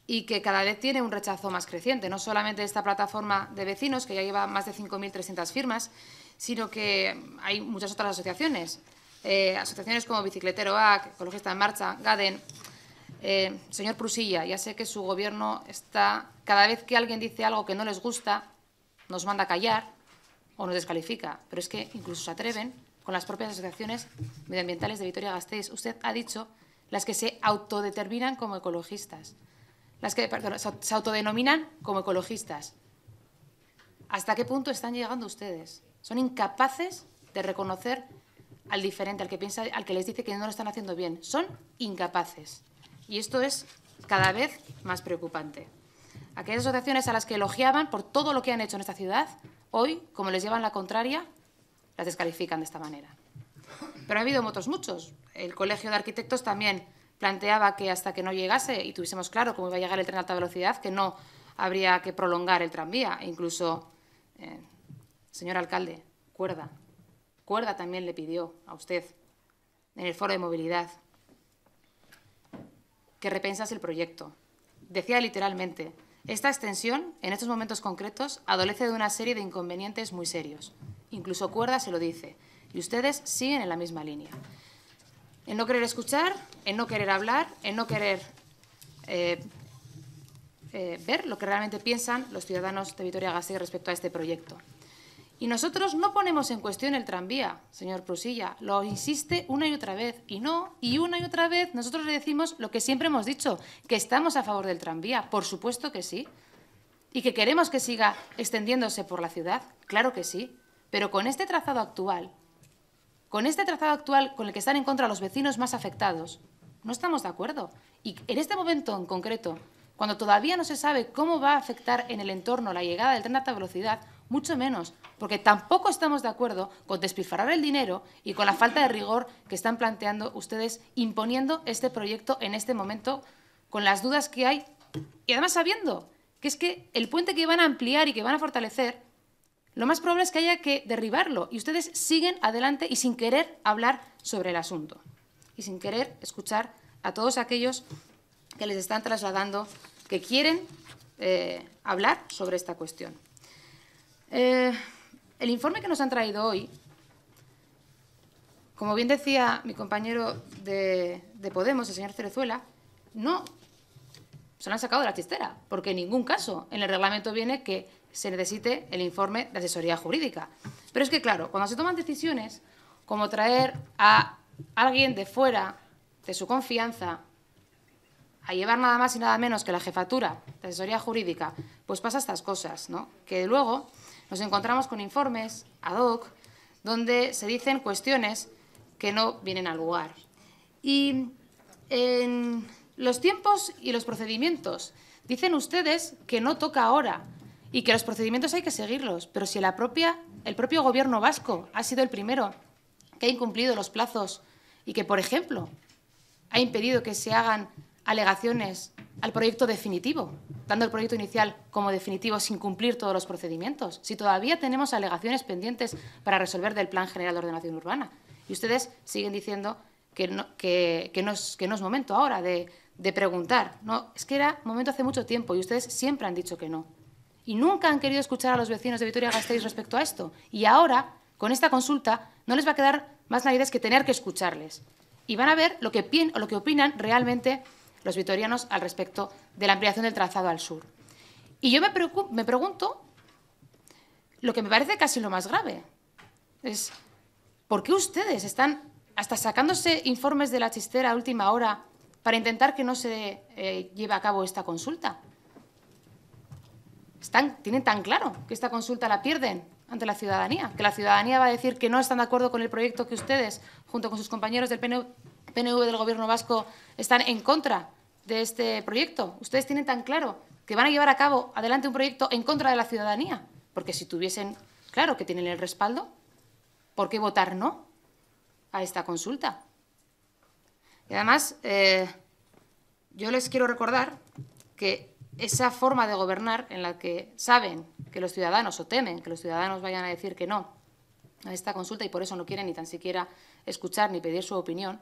y que cada vez tiene un rechazo más creciente, no solamente esta plataforma de vecinos, que ya lleva más de 5.300 firmas, sino que hay muchas otras asociaciones, eh, asociaciones como Bicicletero AC, Ecologista en Marcha, GADEN. Eh, señor Prusilla, ya sé que su gobierno está, cada vez que alguien dice algo que no les gusta, nos manda a callar o nos descalifica, pero es que incluso se atreven con las propias asociaciones medioambientales de Vitoria-Gasteiz. Usted ha dicho las que se autodeterminan como ecologistas, las que se autodenominan como ecologistas. ¿Hasta qué punto están llegando ustedes? Son incapaces de reconocer al diferente, al que al que les dice que no lo están haciendo bien. Son incapaces. Y esto es cada vez más preocupante. Aquellas asociaciones a las que elogiaban por todo lo que han hecho en esta ciudad, hoy, como les llevan la contraria, las descalifican de esta manera. Pero ha habido motos muchos. El Colegio de Arquitectos también planteaba que hasta que no llegase y tuviésemos claro cómo iba a llegar el tren de alta velocidad, que no habría que prolongar el tranvía. incluso, eh, señor alcalde, cuerda. Cuerda también le pidió a usted en el foro de movilidad que repensase el proyecto. Decía literalmente, esta extensión, en estos momentos concretos, adolece de una serie de inconvenientes muy serios. Incluso Cuerda se lo dice. Y ustedes siguen en la misma línea. En no querer escuchar, en no querer hablar, en no querer eh, eh, ver lo que realmente piensan los ciudadanos de Vitoria-Gasteiz respecto a este proyecto. Y nosotros no ponemos en cuestión el tranvía, señor Prusilla. Lo insiste una y otra vez. Y no, y una y otra vez nosotros le decimos lo que siempre hemos dicho, que estamos a favor del tranvía. Por supuesto que sí. Y que queremos que siga extendiéndose por la ciudad. Claro que sí. Pero con este trazado actual, con este trazado actual con el que están en contra los vecinos más afectados, no estamos de acuerdo. Y en este momento en concreto, cuando todavía no se sabe cómo va a afectar en el entorno la llegada del tren de alta velocidad, mucho menos, porque tampoco estamos de acuerdo con despilfarrar el dinero y con la falta de rigor que están planteando ustedes imponiendo este proyecto en este momento, con las dudas que hay y además sabiendo que es que el puente que van a ampliar y que van a fortalecer lo más probable es que haya que derribarlo y ustedes siguen adelante y sin querer hablar sobre el asunto y sin querer escuchar a todos aquellos que les están trasladando que quieren eh, hablar sobre esta cuestión. Eh, el informe que nos han traído hoy, como bien decía mi compañero de, de Podemos, el señor Cerezuela, no se lo han sacado de la chistera, porque en ningún caso en el reglamento viene que se necesite el informe de asesoría jurídica. Pero es que, claro, cuando se toman decisiones, como traer a alguien de fuera de su confianza a llevar nada más y nada menos que la jefatura de asesoría jurídica, pues pasa estas cosas, ¿no? Que luego nos encontramos con informes ad hoc donde se dicen cuestiones que no vienen al lugar. Y en los tiempos y los procedimientos, dicen ustedes que no toca ahora, y que los procedimientos hay que seguirlos, pero si el propio gobierno vasco ha sido el primero que ha incumplido los plazos y que, por ejemplo, ha impedido que se hagan alegaciones al proyecto definitivo, dando el proyecto inicial como definitivo sin cumplir todos los procedimientos, si todavía tenemos alegaciones pendientes para resolver del Plan General de Ordenación Urbana. Y ustedes siguen diciendo que no, es, que no es momento ahora de, de preguntar. No, es que era momento hace mucho tiempo y ustedes siempre han dicho que no y nunca han querido escuchar a los vecinos de Vitoria-Gasteiz respecto a esto. Y ahora, con esta consulta, no les va a quedar más narices que tener que escucharles. Y van a ver lo que, o lo que opinan realmente los vitorianos al respecto de la ampliación del trazado al sur. Y yo me, pregunto lo que me parece casi lo más grave. Es, ¿por qué ustedes están hasta sacándose informes de la chistera a última hora para intentar que no se eh, lleve a cabo esta consulta? tienen tan claro que esta consulta la pierden ante la ciudadanía, que la ciudadanía va a decir que no están de acuerdo con el proyecto que ustedes, junto con sus compañeros del PNV, del Gobierno vasco, están en contra de este proyecto. Ustedes tienen tan claro que van a llevar a cabo adelante un proyecto en contra de la ciudadanía, porque si tuviesen claro que tienen el respaldo, ¿por qué votar no a esta consulta? Y además, eh, yo les quiero recordar que esa forma de gobernar en la que saben que los ciudadanos o temen que los ciudadanos vayan a decir que no a esta consulta y por eso no quieren ni tan siquiera escuchar ni pedir su opinión,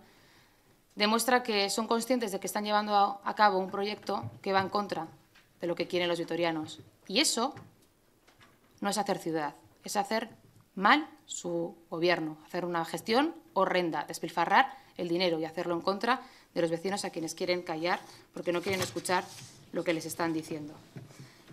demuestra que son conscientes de que están llevando a cabo un proyecto que va en contra de lo que quieren los vitorianos. Y eso no es hacer ciudad, es hacer mal su gobierno, hacer una gestión horrenda, despilfarrar el dinero y hacerlo en contra de los vecinos a quienes quieren callar porque no quieren escuchar lo que les están diciendo.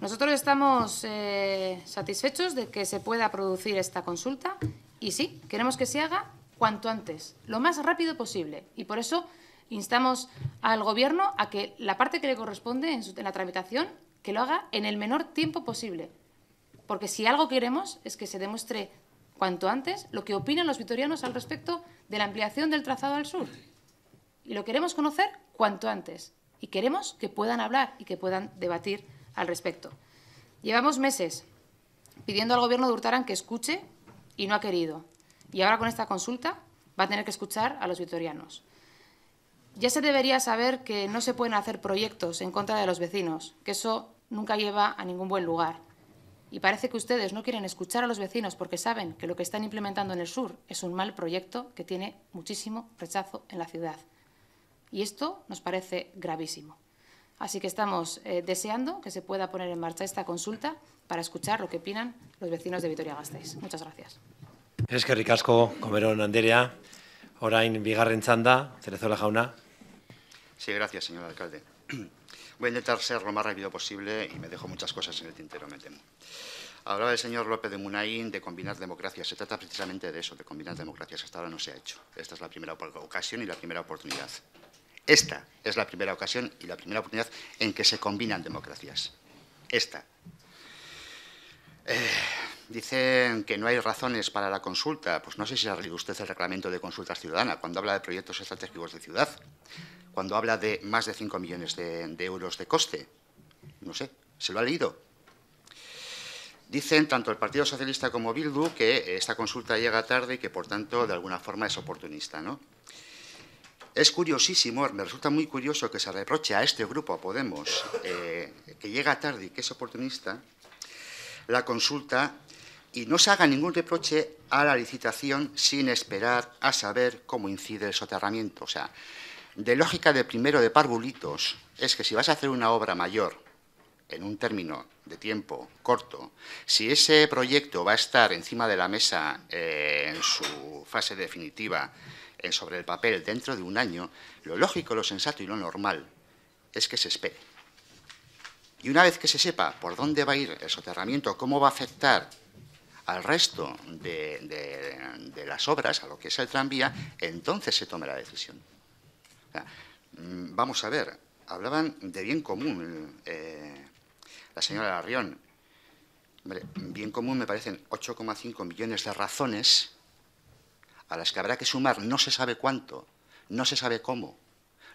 Nosotros estamos eh, satisfechos de que se pueda producir esta consulta y sí, queremos que se haga cuanto antes, lo más rápido posible. Y por eso instamos al Gobierno a que la parte que le corresponde en, la tramitación, que lo haga en el menor tiempo posible. Porque si algo queremos es que se demuestre cuanto antes lo que opinan los vitorianos al respecto de la ampliación del trazado al sur. Y lo queremos conocer cuanto antes y queremos que puedan hablar y que puedan debatir al respecto. Llevamos meses pidiendo al Gobierno de Hurtarán que escuche y no ha querido. Y ahora con esta consulta va a tener que escuchar a los vitorianos. Ya se debería saber que no se pueden hacer proyectos en contra de los vecinos, que eso nunca lleva a ningún buen lugar. Y parece que ustedes no quieren escuchar a los vecinos porque saben que lo que están implementando en el sur es un mal proyecto que tiene muchísimo rechazo en la ciudad. Y esto nos parece gravísimo. Así que estamos eh, deseando que se pueda poner en marcha esta consulta para escuchar lo que opinan los vecinos de Vitoria-Gasteiz. Muchas gracias. Es que ricasco, Comerón Anderea, orain bigarren txanda, Cerezola jauna. Sí, gracias, señor alcalde. Voy a intentar ser lo más rápido posible y me dejo muchas cosas en el tintero, me temo. Hablaba el señor López de Munain de combinar democracias. Se trata precisamente de eso, de combinar democracias. Hasta ahora no se ha hecho. Esta es la primera ocasión y la primera oportunidad. Esta es la primera ocasión y la primera oportunidad en que se combinan democracias. Esta. Eh, dicen que no hay razones para la consulta. Pues no sé si ha leído usted el reglamento de consultas ciudadana cuando habla de proyectos estratégicos de ciudad, cuando habla de más de 5 millones de, de euros de coste. No sé, ¿se lo ha leído? Dicen tanto el Partido Socialista como Bildu que esta consulta llega tarde y que, por tanto, de alguna forma es oportunista, ¿no? Es curiosísimo, me resulta muy curioso que se reproche a este grupo, a Podemos, eh, que llega tarde y que es oportunista, la consulta y no se haga ningún reproche a la licitación sin esperar a saber cómo incide el soterramiento. O sea, de lógica de primero de parvulitos es que si vas a hacer una obra mayor en un término de tiempo corto, si ese proyecto va a estar encima de la mesa eh, en su fase definitiva sobre el papel dentro de un año, lo lógico, lo sensato y lo normal es que se espere. Y una vez que se sepa por dónde va a ir el soterramiento, cómo va a afectar al resto de, las obras, a lo que es el tranvía, entonces se tome la decisión. Mm, vamos a ver, hablaban de bien común eh, la señora Larrión. Bien común me parecen 8,5 millones de razones a las que habrá que sumar no se sabe cuánto, no se sabe cómo,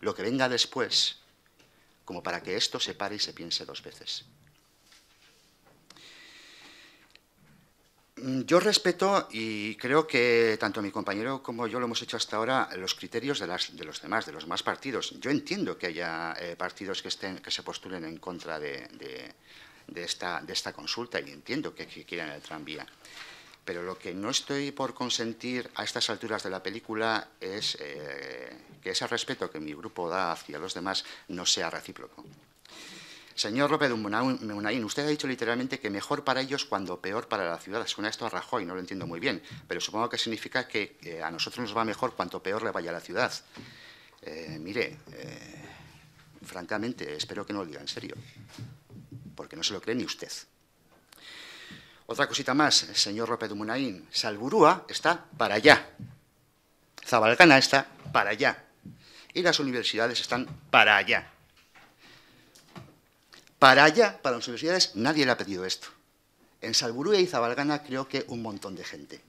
lo que venga después, como para que esto se pare y se piense dos veces. Mm, yo respeto y creo que tanto mi compañero como yo lo hemos hecho hasta ahora los criterios de, de los demás, de los más partidos. Yo entiendo que haya eh, partidos que, estén, que se postulen en contra de, esta, de esta consulta y entiendo que, que quieran el tranvía. Pero lo que no estoy por consentir a estas alturas de la película es eh, que ese respeto que mi grupo da hacia los demás no sea recíproco. Señor López de usted ha dicho literalmente que mejor para ellos cuando peor para la ciudad. Suena esto a Rajoy, no lo entiendo muy bien, pero supongo que significa que a nosotros nos va mejor cuanto peor le vaya a la ciudad. Eh, mire, eh, francamente, espero que no lo diga en serio, porque no se lo cree ni usted. Otra cosita más, señor López de Munaín. Salburúa está para allá. Zabalgana está para allá. Y las universidades están para allá. Para allá, para las universidades, nadie le ha pedido esto. En Salburúa y Zabalgana creo que un montón de gente.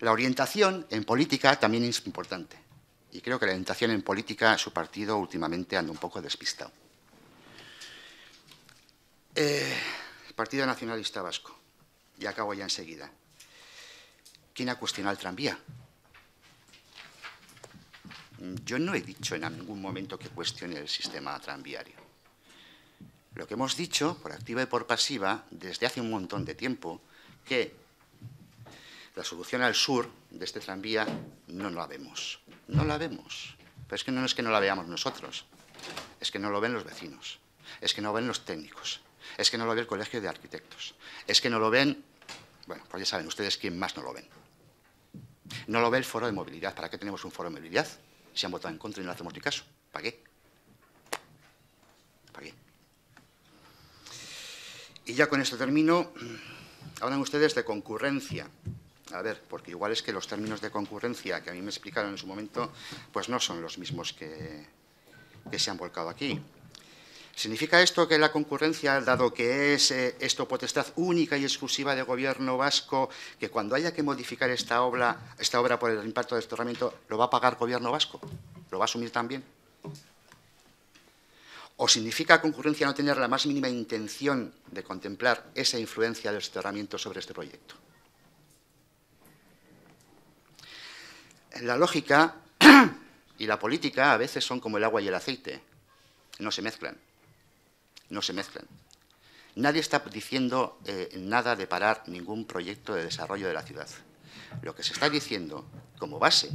La orientación en política también es importante. Y creo que la orientación en política, su partido últimamente anda un poco despistado. Eh, partido Nacionalista Vasco y acabo ya enseguida. ¿Quién ha cuestionado el tranvía? Yo no he dicho en ningún momento que cuestione el sistema tranviario. Lo que hemos dicho, por activa y por pasiva, desde hace un montón de tiempo, que la solución al sur de este tranvía no la vemos. No la vemos. Pero es que no es que no la veamos nosotros, es que no lo ven los vecinos, es que no lo ven los técnicos, es que no lo ve el Colegio de Arquitectos. Es que no lo ven, bueno, pues ya saben ustedes quién más no lo ven. No lo ve el foro de movilidad. ¿Para qué tenemos un foro de movilidad? Si han votado en contra y no hacemos ni caso. ¿Para qué? ¿Para qué? Y ya con este término, Hablan ustedes de concurrencia. A ver, porque igual es que los términos de concurrencia que a mí me explicaron en su momento, pues no son los mismos que, que se han volcado aquí. ¿Significa esto que la concurrencia, dado que es eh, esto potestad única y exclusiva del Gobierno vasco, que cuando haya que modificar esta obra, por el impacto del desterramiento, lo va a pagar Gobierno vasco? ¿Lo va a asumir también? ¿O significa concurrencia no tener la más mínima intención de contemplar esa influencia del desterramiento sobre este proyecto? La lógica y la política a veces son como el agua y el aceite, no se mezclan no se mezclan. Nadie está diciendo eh, nada de parar ningún proyecto de desarrollo de la ciudad. Lo que se está diciendo como base,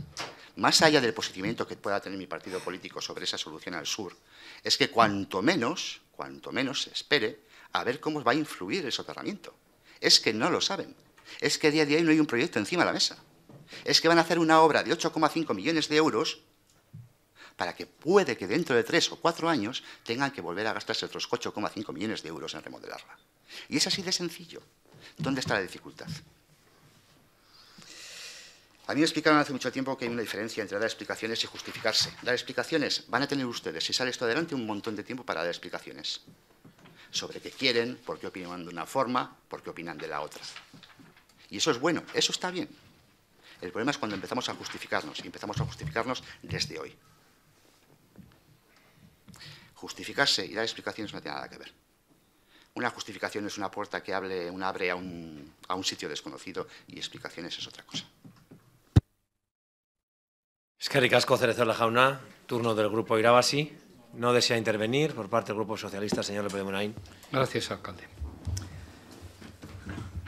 más allá del posicionamiento que pueda tener mi partido político sobre esa solución al sur, es que cuanto menos, cuanto menos se espere a ver cómo va a influir el soterramiento. Es que no lo saben. Es que día a día no hay un proyecto encima de la mesa. Es que van a hacer una obra de 8,5 millones de euros para que puede que dentro de tres o cuatro años tengan que volver a gastarse otros 8,5 millones de euros en remodelarla. Y es así de sencillo. ¿Dónde está la dificultad? A mí me explicaron hace mucho tiempo que hay una diferencia entre dar explicaciones y justificarse. Dar explicaciones van a tener ustedes, si sale esto adelante, un montón de tiempo para dar explicaciones. Sobre qué quieren, por qué opinan de una forma, por qué opinan de la otra. Y eso es bueno, eso está bien. El problema es cuando empezamos a justificarnos, y empezamos a justificarnos desde hoy justificarse y dar explicaciones no tiene nada que ver. Una justificación es una puerta que hable, un abre a un, a un sitio desconocido y explicaciones es otra cosa. Es que ricasco, Cerezola jauna, turno del grupo Irabasi. No desea intervenir por parte del grupo socialista, señor López de Gracias, alcalde.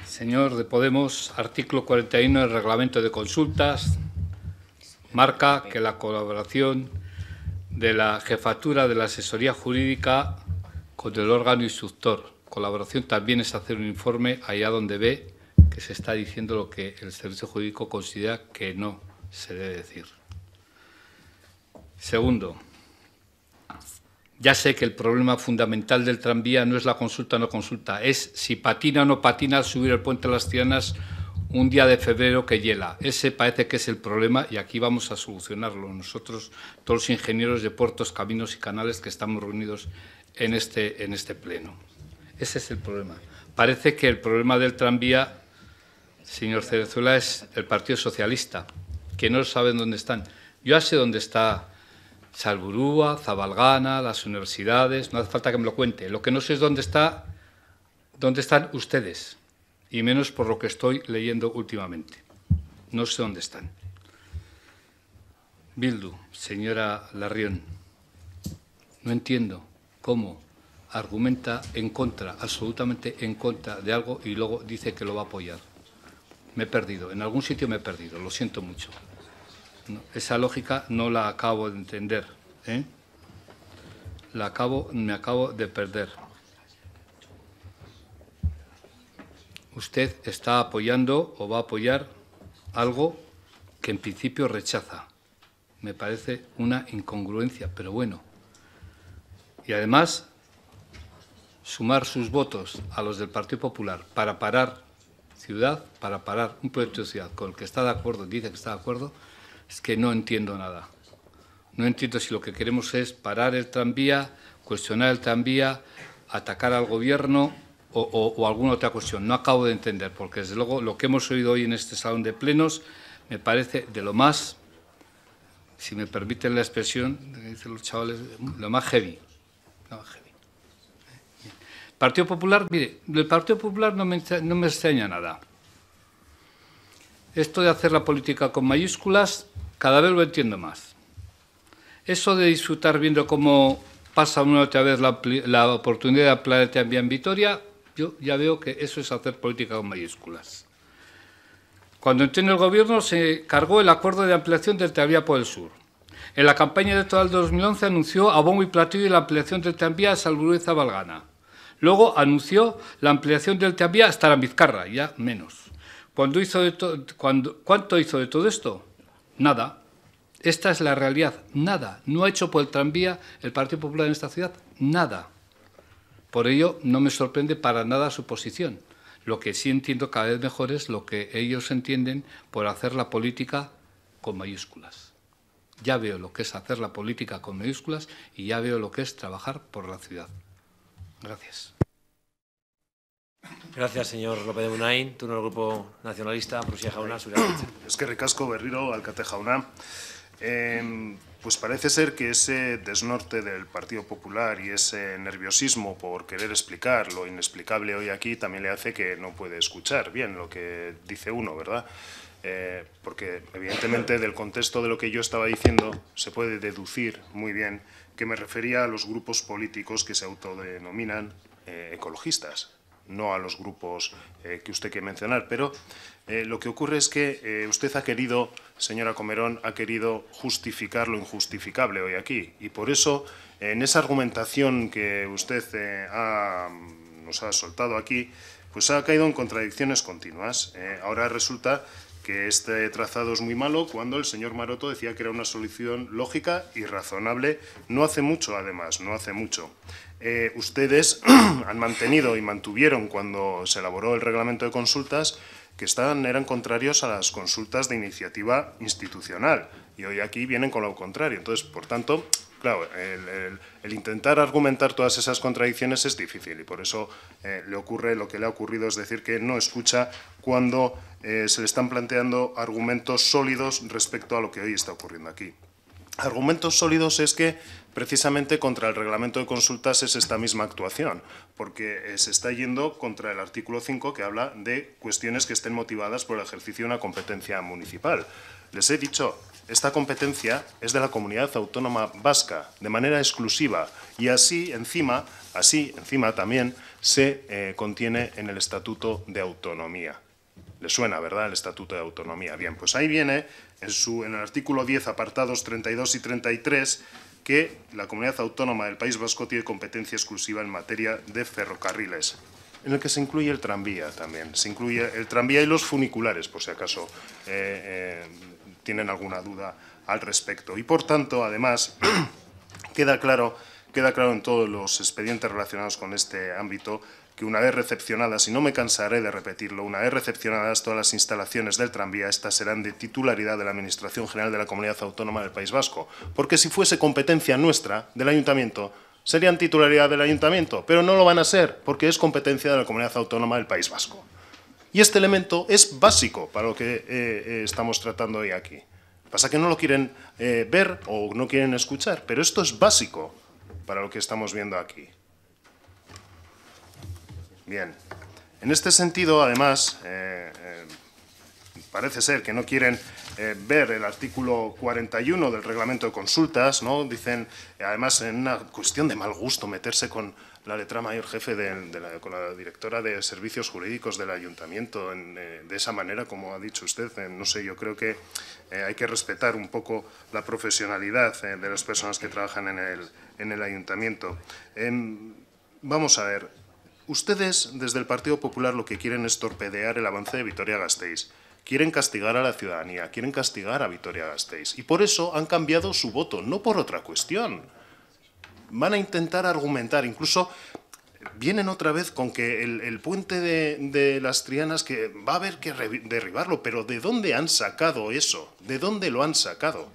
Señor de Podemos, artículo 41 del reglamento de consultas marca que la colaboración de la jefatura de la asesoría jurídica con el órgano instructor. Colaboración también es hacer un informe allá donde ve que se está diciendo lo que el servicio jurídico considera que no se debe decir. Segundo, ya sé que el problema fundamental del tranvía no es la consulta o no consulta, es si patina o no patina al subir el puente a las Cianas un día de febrero que hiela. Ese parece que es el problema y aquí vamos a solucionarlo nosotros, todos los ingenieros de puertos, caminos y canales que estamos reunidos en este, en este pleno. Ese es el problema. Parece que el problema del tranvía, señor Cerezuela, es el Partido Socialista, que no saben dónde están. Yo sé dónde está Salburúa, Zabalgana, las universidades, no hace falta que me lo cuente. Lo que no sé es dónde, está, dónde están ustedes y menos por lo que estoy leyendo últimamente. No sé dónde están. Bildu, señora Larrión, no entiendo cómo argumenta en contra, absolutamente en contra de algo y luego dice que lo va a apoyar. Me he perdido, en algún sitio me he perdido, lo siento mucho. esa lógica no la acabo de entender, ¿eh? la acabo, me acabo de perder. usted está apoyando o va a apoyar algo que en principio rechaza. Me parece una incongruencia, pero bueno. Y además, sumar sus votos a los del Partido Popular para parar ciudad, para parar un proyecto de ciudad con el que está de acuerdo, dice que está de acuerdo, es que no entiendo nada. No entiendo si lo que queremos es parar el tranvía, cuestionar el tranvía, atacar al gobierno, o, alguna otra cuestión. No acabo de entender, porque desde luego lo que hemos oído hoy en este salón de plenos me parece de lo más, si me permiten la expresión, dicen los chavales, lo más heavy. Partido Popular, mire, el Partido Popular no me, enseña nada. Esto de hacer la política con mayúsculas, cada vez lo entiendo más. Eso de disfrutar viendo cómo pasa una otra vez la, oportunidad de la también en Vitoria, yo ya veo que eso es hacer política con mayúsculas. Cuando entré en el gobierno se cargó el acuerdo de ampliación del tranvía por el sur. En la campaña electoral de 2011 anunció a bombo y platillo la ampliación del tranvía a salgrueza Valgana. Luego anunció la ampliación del tranvía hasta la Vizcarra, ya menos. hizo ¿Cuánto hizo de todo esto? Nada. Esta es la realidad. Nada. No ha hecho por el tranvía el Partido Popular en esta ciudad. Nada. Por ello, no me sorprende para nada su posición. Lo que sí entiendo cada vez mejor es lo que ellos entienden por hacer la política con mayúsculas. Ya veo lo que es hacer la política con mayúsculas y ya veo lo que es trabajar por la ciudad. Gracias. Gracias, señor López de Munain. Turno del Grupo Nacionalista, Prusia Jauna, Es que ricasco, Berriro, Alcate Jauna. Em, pues parece ser que ese desnorte del Partido Popular y ese nerviosismo por querer explicar lo inexplicable hoy aquí también le hace que no puede escuchar bien lo que dice uno, ¿verdad? Eh, porque evidentemente del contexto de lo que yo estaba diciendo se puede deducir muy bien que me refería a los grupos políticos que se autodenominan eh, ecologistas, no a los grupos eh, que usted quiere mencionar, pero eh, lo que ocurre es que eh, usted ha querido, señora Comerón, ha querido justificar lo injustificable hoy aquí. Y por eso, en esa argumentación que usted eh, mm, nos ha soltado aquí, pues ha caído en contradicciones continuas. ahora resulta que este trazado es muy malo cuando el señor Maroto decía que era una solución lógica y razonable, no hace mucho además, no hace mucho. ustedes han mantenido y mantuvieron cuando se elaboró el reglamento de consultas que eran contrarios a las consultas de iniciativa institucional. Y hoy aquí vienen con lo contrario. Entonces, por tanto, claro, el, intentar argumentar todas esas contradicciones es difícil y por eso eh, le ocurre lo que le ha ocurrido, es decir, que no escucha cuando eh, se le están planteando argumentos sólidos respecto a lo que hoy está ocurriendo aquí. Argumentos sólidos es que Precisamente contra el reglamento de consultas es esta misma actuación, porque eh, se está yendo contra el artículo 5 que habla de cuestiones que estén motivadas por el ejercicio de una competencia municipal. Les he dicho, esta competencia es de la comunidad autónoma vasca, de manera exclusiva, y así encima, así encima también se eh, contiene en el Estatuto de Autonomía. Le suena, ¿verdad?, el Estatuto de Autonomía. Bien, pues ahí viene, en, su, en el artículo 10, apartados 32 y 33, que la comunidad autónoma del País Vasco tiene competencia exclusiva en materia de ferrocarriles, en el que se incluye el tranvía también. Se incluye el tranvía y los funiculares, por si acaso eh, eh, tienen alguna duda al respecto. Y por tanto, además, queda claro, queda claro en todos los expedientes relacionados con este ámbito que una vez recepcionadas, y no me cansaré de repetirlo, una vez recepcionadas todas las instalaciones del tranvía, estas serán de titularidad de la Administración General de la Comunidad Autónoma del País Vasco, porque si fuese competencia nuestra, del Ayuntamiento, serían titularidad del Ayuntamiento, pero no lo van a ser, porque es competencia de la Comunidad Autónoma del País Vasco. Y este elemento es básico para lo que eh, eh, estamos tratando hoy aquí. Pasa que no lo quieren eh, ver o no quieren escuchar, pero esto es básico para lo que estamos viendo aquí. Bien. En este sentido, además, eh, eh, parece ser que no quieren eh, ver el artículo 41 del reglamento de consultas, ¿no? Dicen, además, en una cuestión de mal gusto meterse con la letra mayor jefe de, con la directora de servicios jurídicos del ayuntamiento de esa manera, como ha dicho usted. no sé, yo creo que hay que respetar un poco la profesionalidad de las personas que trabajan en el, en el ayuntamiento. Em, vamos a ver, Ustedes, desde el Partido Popular, lo que quieren es torpedear el avance de Vitoria-Gasteiz. Quieren castigar a la ciudadanía, quieren castigar a Vitoria-Gasteiz. Y por eso han cambiado su voto, no por otra cuestión. Van a intentar argumentar, incluso vienen otra vez con que el, puente de, de, las Trianas que va a haber que derribarlo, pero ¿de dónde han sacado eso? ¿De dónde lo han sacado?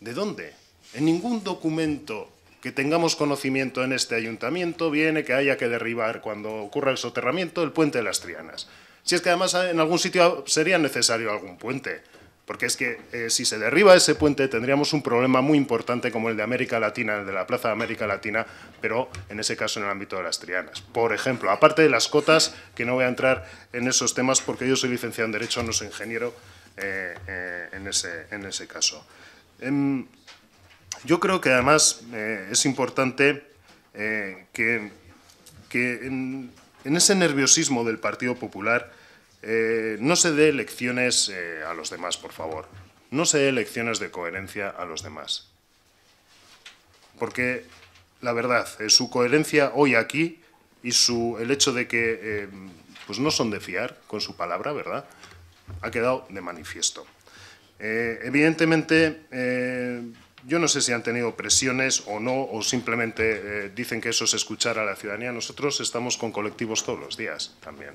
¿De dónde? En ningún documento que tengamos conocimiento en este ayuntamiento viene que haya que derribar cuando ocurra el soterramiento el puente de las Trianas. Si es que además ah, en algún sitio sería necesario algún puente, porque es que eh, si se derriba ese puente tendríamos un problema muy importante como el de América Latina, el de la Plaza de América Latina, pero en ese caso en el ámbito de las Trianas. Por ejemplo, aparte de las cotas, que no voy a entrar en esos temas porque yo soy licenciado en Derecho, no soy ingeniero eh, eh, en, ese, en ese caso. Em, yo creo que además eh, es importante eh, que, en, ese nerviosismo del Partido Popular eh, no se dé lecciones a los demás, por favor. No se dé lecciones de coherencia a los demás. Porque, la verdad, su coherencia hoy aquí y su, el hecho de que pues no son de fiar con su palabra, ¿verdad? Ha quedado de manifiesto. evidentemente, yo no sé si han tenido presiones o no, o simplemente eh, dicen que eso es escuchar a la ciudadanía. Nosotros estamos con colectivos todos los días también.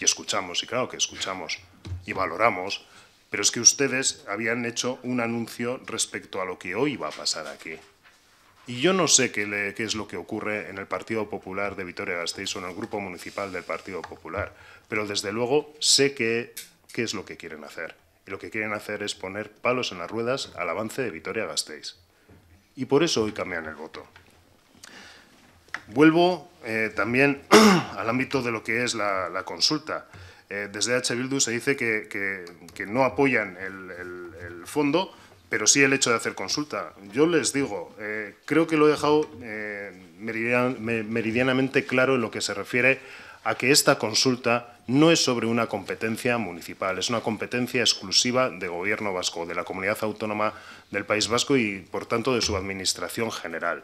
Y escuchamos, y claro que escuchamos, y valoramos. Pero es que ustedes habían hecho un anuncio respecto a lo que hoy va a pasar aquí. Y yo no sé qué, es lo que ocurre en el Partido Popular de Vitoria-Gasteiz o en el Grupo Municipal del Partido Popular, pero desde luego sé qué es lo que quieren hacer lo que quieren hacer es poner palos en las ruedas al avance de Vitoria-Gasteiz. Y por eso hoy cambian el voto. Vuelvo eh, también al ámbito de lo que es la, consulta. Eh, desde H. Bildu se dice que, no apoyan el, fondo, pero sí el hecho de hacer consulta. Yo les digo, eh, creo que lo he dejado meridianamente claro en lo que se refiere a que esta consulta no es sobre una competencia municipal, es una competencia exclusiva de Gobierno vasco, de la comunidad autónoma del País Vasco y, por tanto, de su Administración General.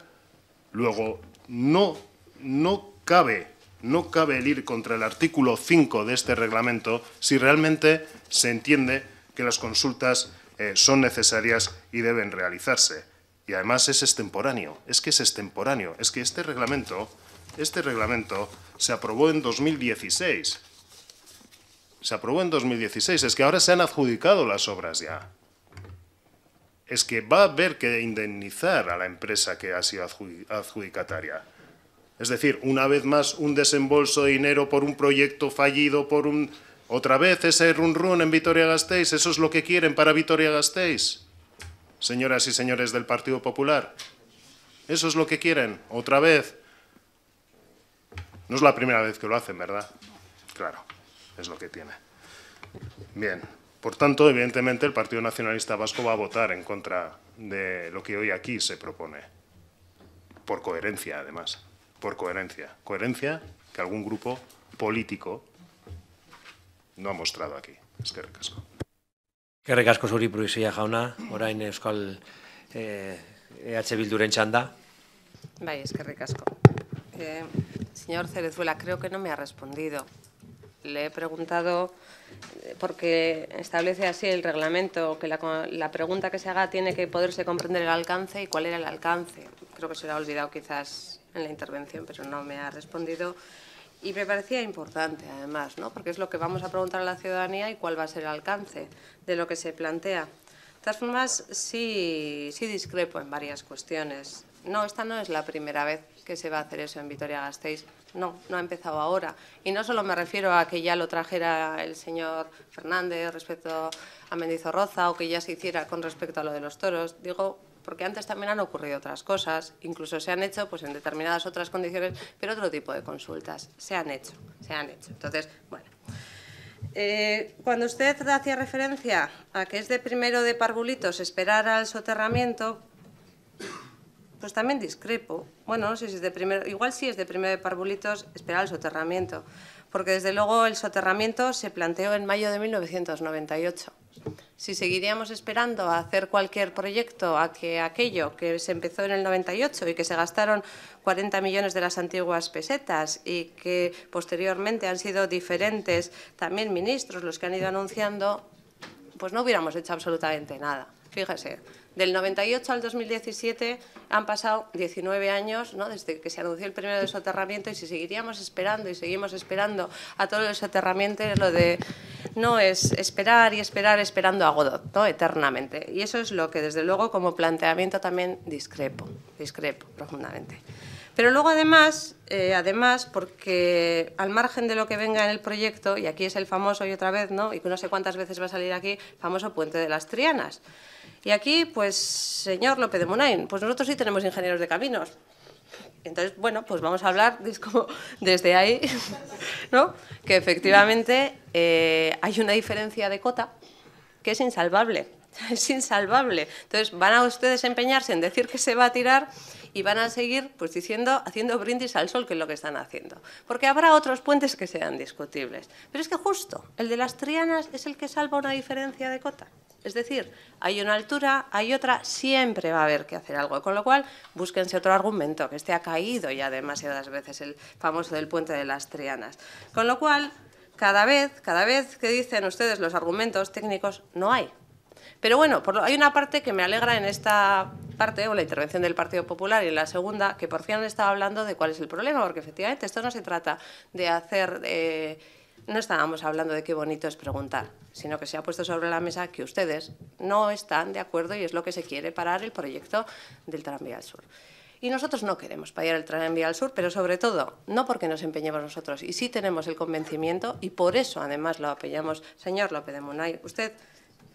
Luego, no, no cabe no cabe el ir contra el artículo 5 de este reglamento si realmente se entiende que las consultas eh, son necesarias y deben realizarse. Y además es extemporáneo, es que es extemporáneo, es que este reglamento este reglamento se aprobó en 2016. Se aprobó en 2016. Es que ahora se han adjudicado las obras ya. Es que va a haber que indemnizar a la empresa que ha sido adjudicataria. Es decir, una vez más un desembolso de dinero por un proyecto fallido, por un... Otra vez ese run-run en Vitoria-Gasteiz, eso es lo que quieren para Vitoria-Gasteiz, señoras y señores del Partido Popular. Eso es lo que quieren, otra vez no es la primera vez que lo hacen, ¿verdad? Claro, es lo que tiene. Bien, por tanto, evidentemente el Partido Nacionalista Vasco va a votar en contra de lo que hoy aquí se propone, por coherencia además, por coherencia. Coherencia que algún grupo político no ha mostrado aquí. que recasco. Que jauna, orain eh, eh, Señor Cerezuela, creo que no me ha respondido. Le he preguntado, eh, porque establece así el reglamento, que la, pregunta que se haga tiene que poderse comprender el alcance y cuál era el alcance. Creo que se lo ha olvidado quizás en la intervención, pero no me ha respondido. Y me parecía importante, además, ¿no? porque es lo que vamos a preguntar a la ciudadanía y cuál va a ser el alcance de lo que se plantea. De todas formas, sí discrepo en varias cuestiones. No, esta no es la primera vez que se va a hacer eso en Vitoria-Gasteiz. No, no ha empezado ahora. Y no solo me refiero a que ya lo trajera el señor Fernández respecto a Mendizorroza o que ya se hiciera con respecto a lo de los toros. Digo, porque antes también han ocurrido otras cosas, incluso se han hecho pues en determinadas otras condiciones, pero otro tipo de consultas se han hecho, se han hecho. Entonces, bueno. Eh, cuando usted hacía referencia a que es de primero de parvulitos esperar al soterramiento, pues también discrepo. Bueno, no sé si es de primero, igual sí es de primero de parvulitos esperar el soterramiento, porque desde luego el soterramiento se planteó en mayo de 1998. Si seguiríamos esperando a hacer cualquier proyecto, a que aquello que se empezó en el 98 y que se gastaron 40 millones de las antiguas pesetas y que posteriormente han sido diferentes también ministros los que han ido anunciando, pues no hubiéramos hecho absolutamente nada. Fíjese, del 98 al 2017 han pasado 19 años ¿no? desde que se anunció el primer desoterramiento y si seguiríamos esperando y seguimos esperando a todos los soterramientos, lo de no es esperar y esperar esperando a Godot ¿no? eternamente. Y eso es lo que desde luego como planteamiento también discrepo, discrepo profundamente. Pero luego además, eh, además, porque al margen de lo que venga en el proyecto, y aquí es el famoso y otra vez, ¿no? Y que no sé cuántas veces va a salir aquí, famoso puente de las Trianas. Y aquí, pues, señor López de Munain, pues nosotros sí tenemos ingenieros de caminos. Entonces, bueno, pues vamos a hablar desde ahí, ¿no? Que efectivamente eh, hay una diferencia de cota que es insalvable. Es insalvable. Entonces, van a ustedes empeñarse en decir que se va a tirar y van a seguir pues diciendo haciendo brindis al sol, que es lo que están haciendo. Porque habrá otros puentes que sean discutibles. Pero es que justo el de las Trianas es el que salva una diferencia de cota. Es decir, hay una altura, hay otra, siempre va a haber que hacer algo. Con lo cual, búsquense otro argumento, que este ha caído ya demasiadas veces, el famoso del puente de las Trianas. Con lo cual, cada vez, cada vez que dicen ustedes los argumentos técnicos, no hay. Pero bueno, por hay una parte que me alegra en esta parte, o la intervención del Partido Popular, y en la segunda, que por fin han estado hablando de cuál es el problema, porque efectivamente esto no se trata de hacer... Eh, no estábamos hablando de qué bonito es preguntar, sino que se ha puesto sobre la mesa que ustedes no están de acuerdo y es lo que se quiere parar el proyecto del tranvía al sur. Y nosotros no queremos parar el tranvía al sur, pero sobre todo, no porque nos empeñemos nosotros, y sí tenemos el convencimiento, y por eso además lo apoyamos. Señor López de Munay, usted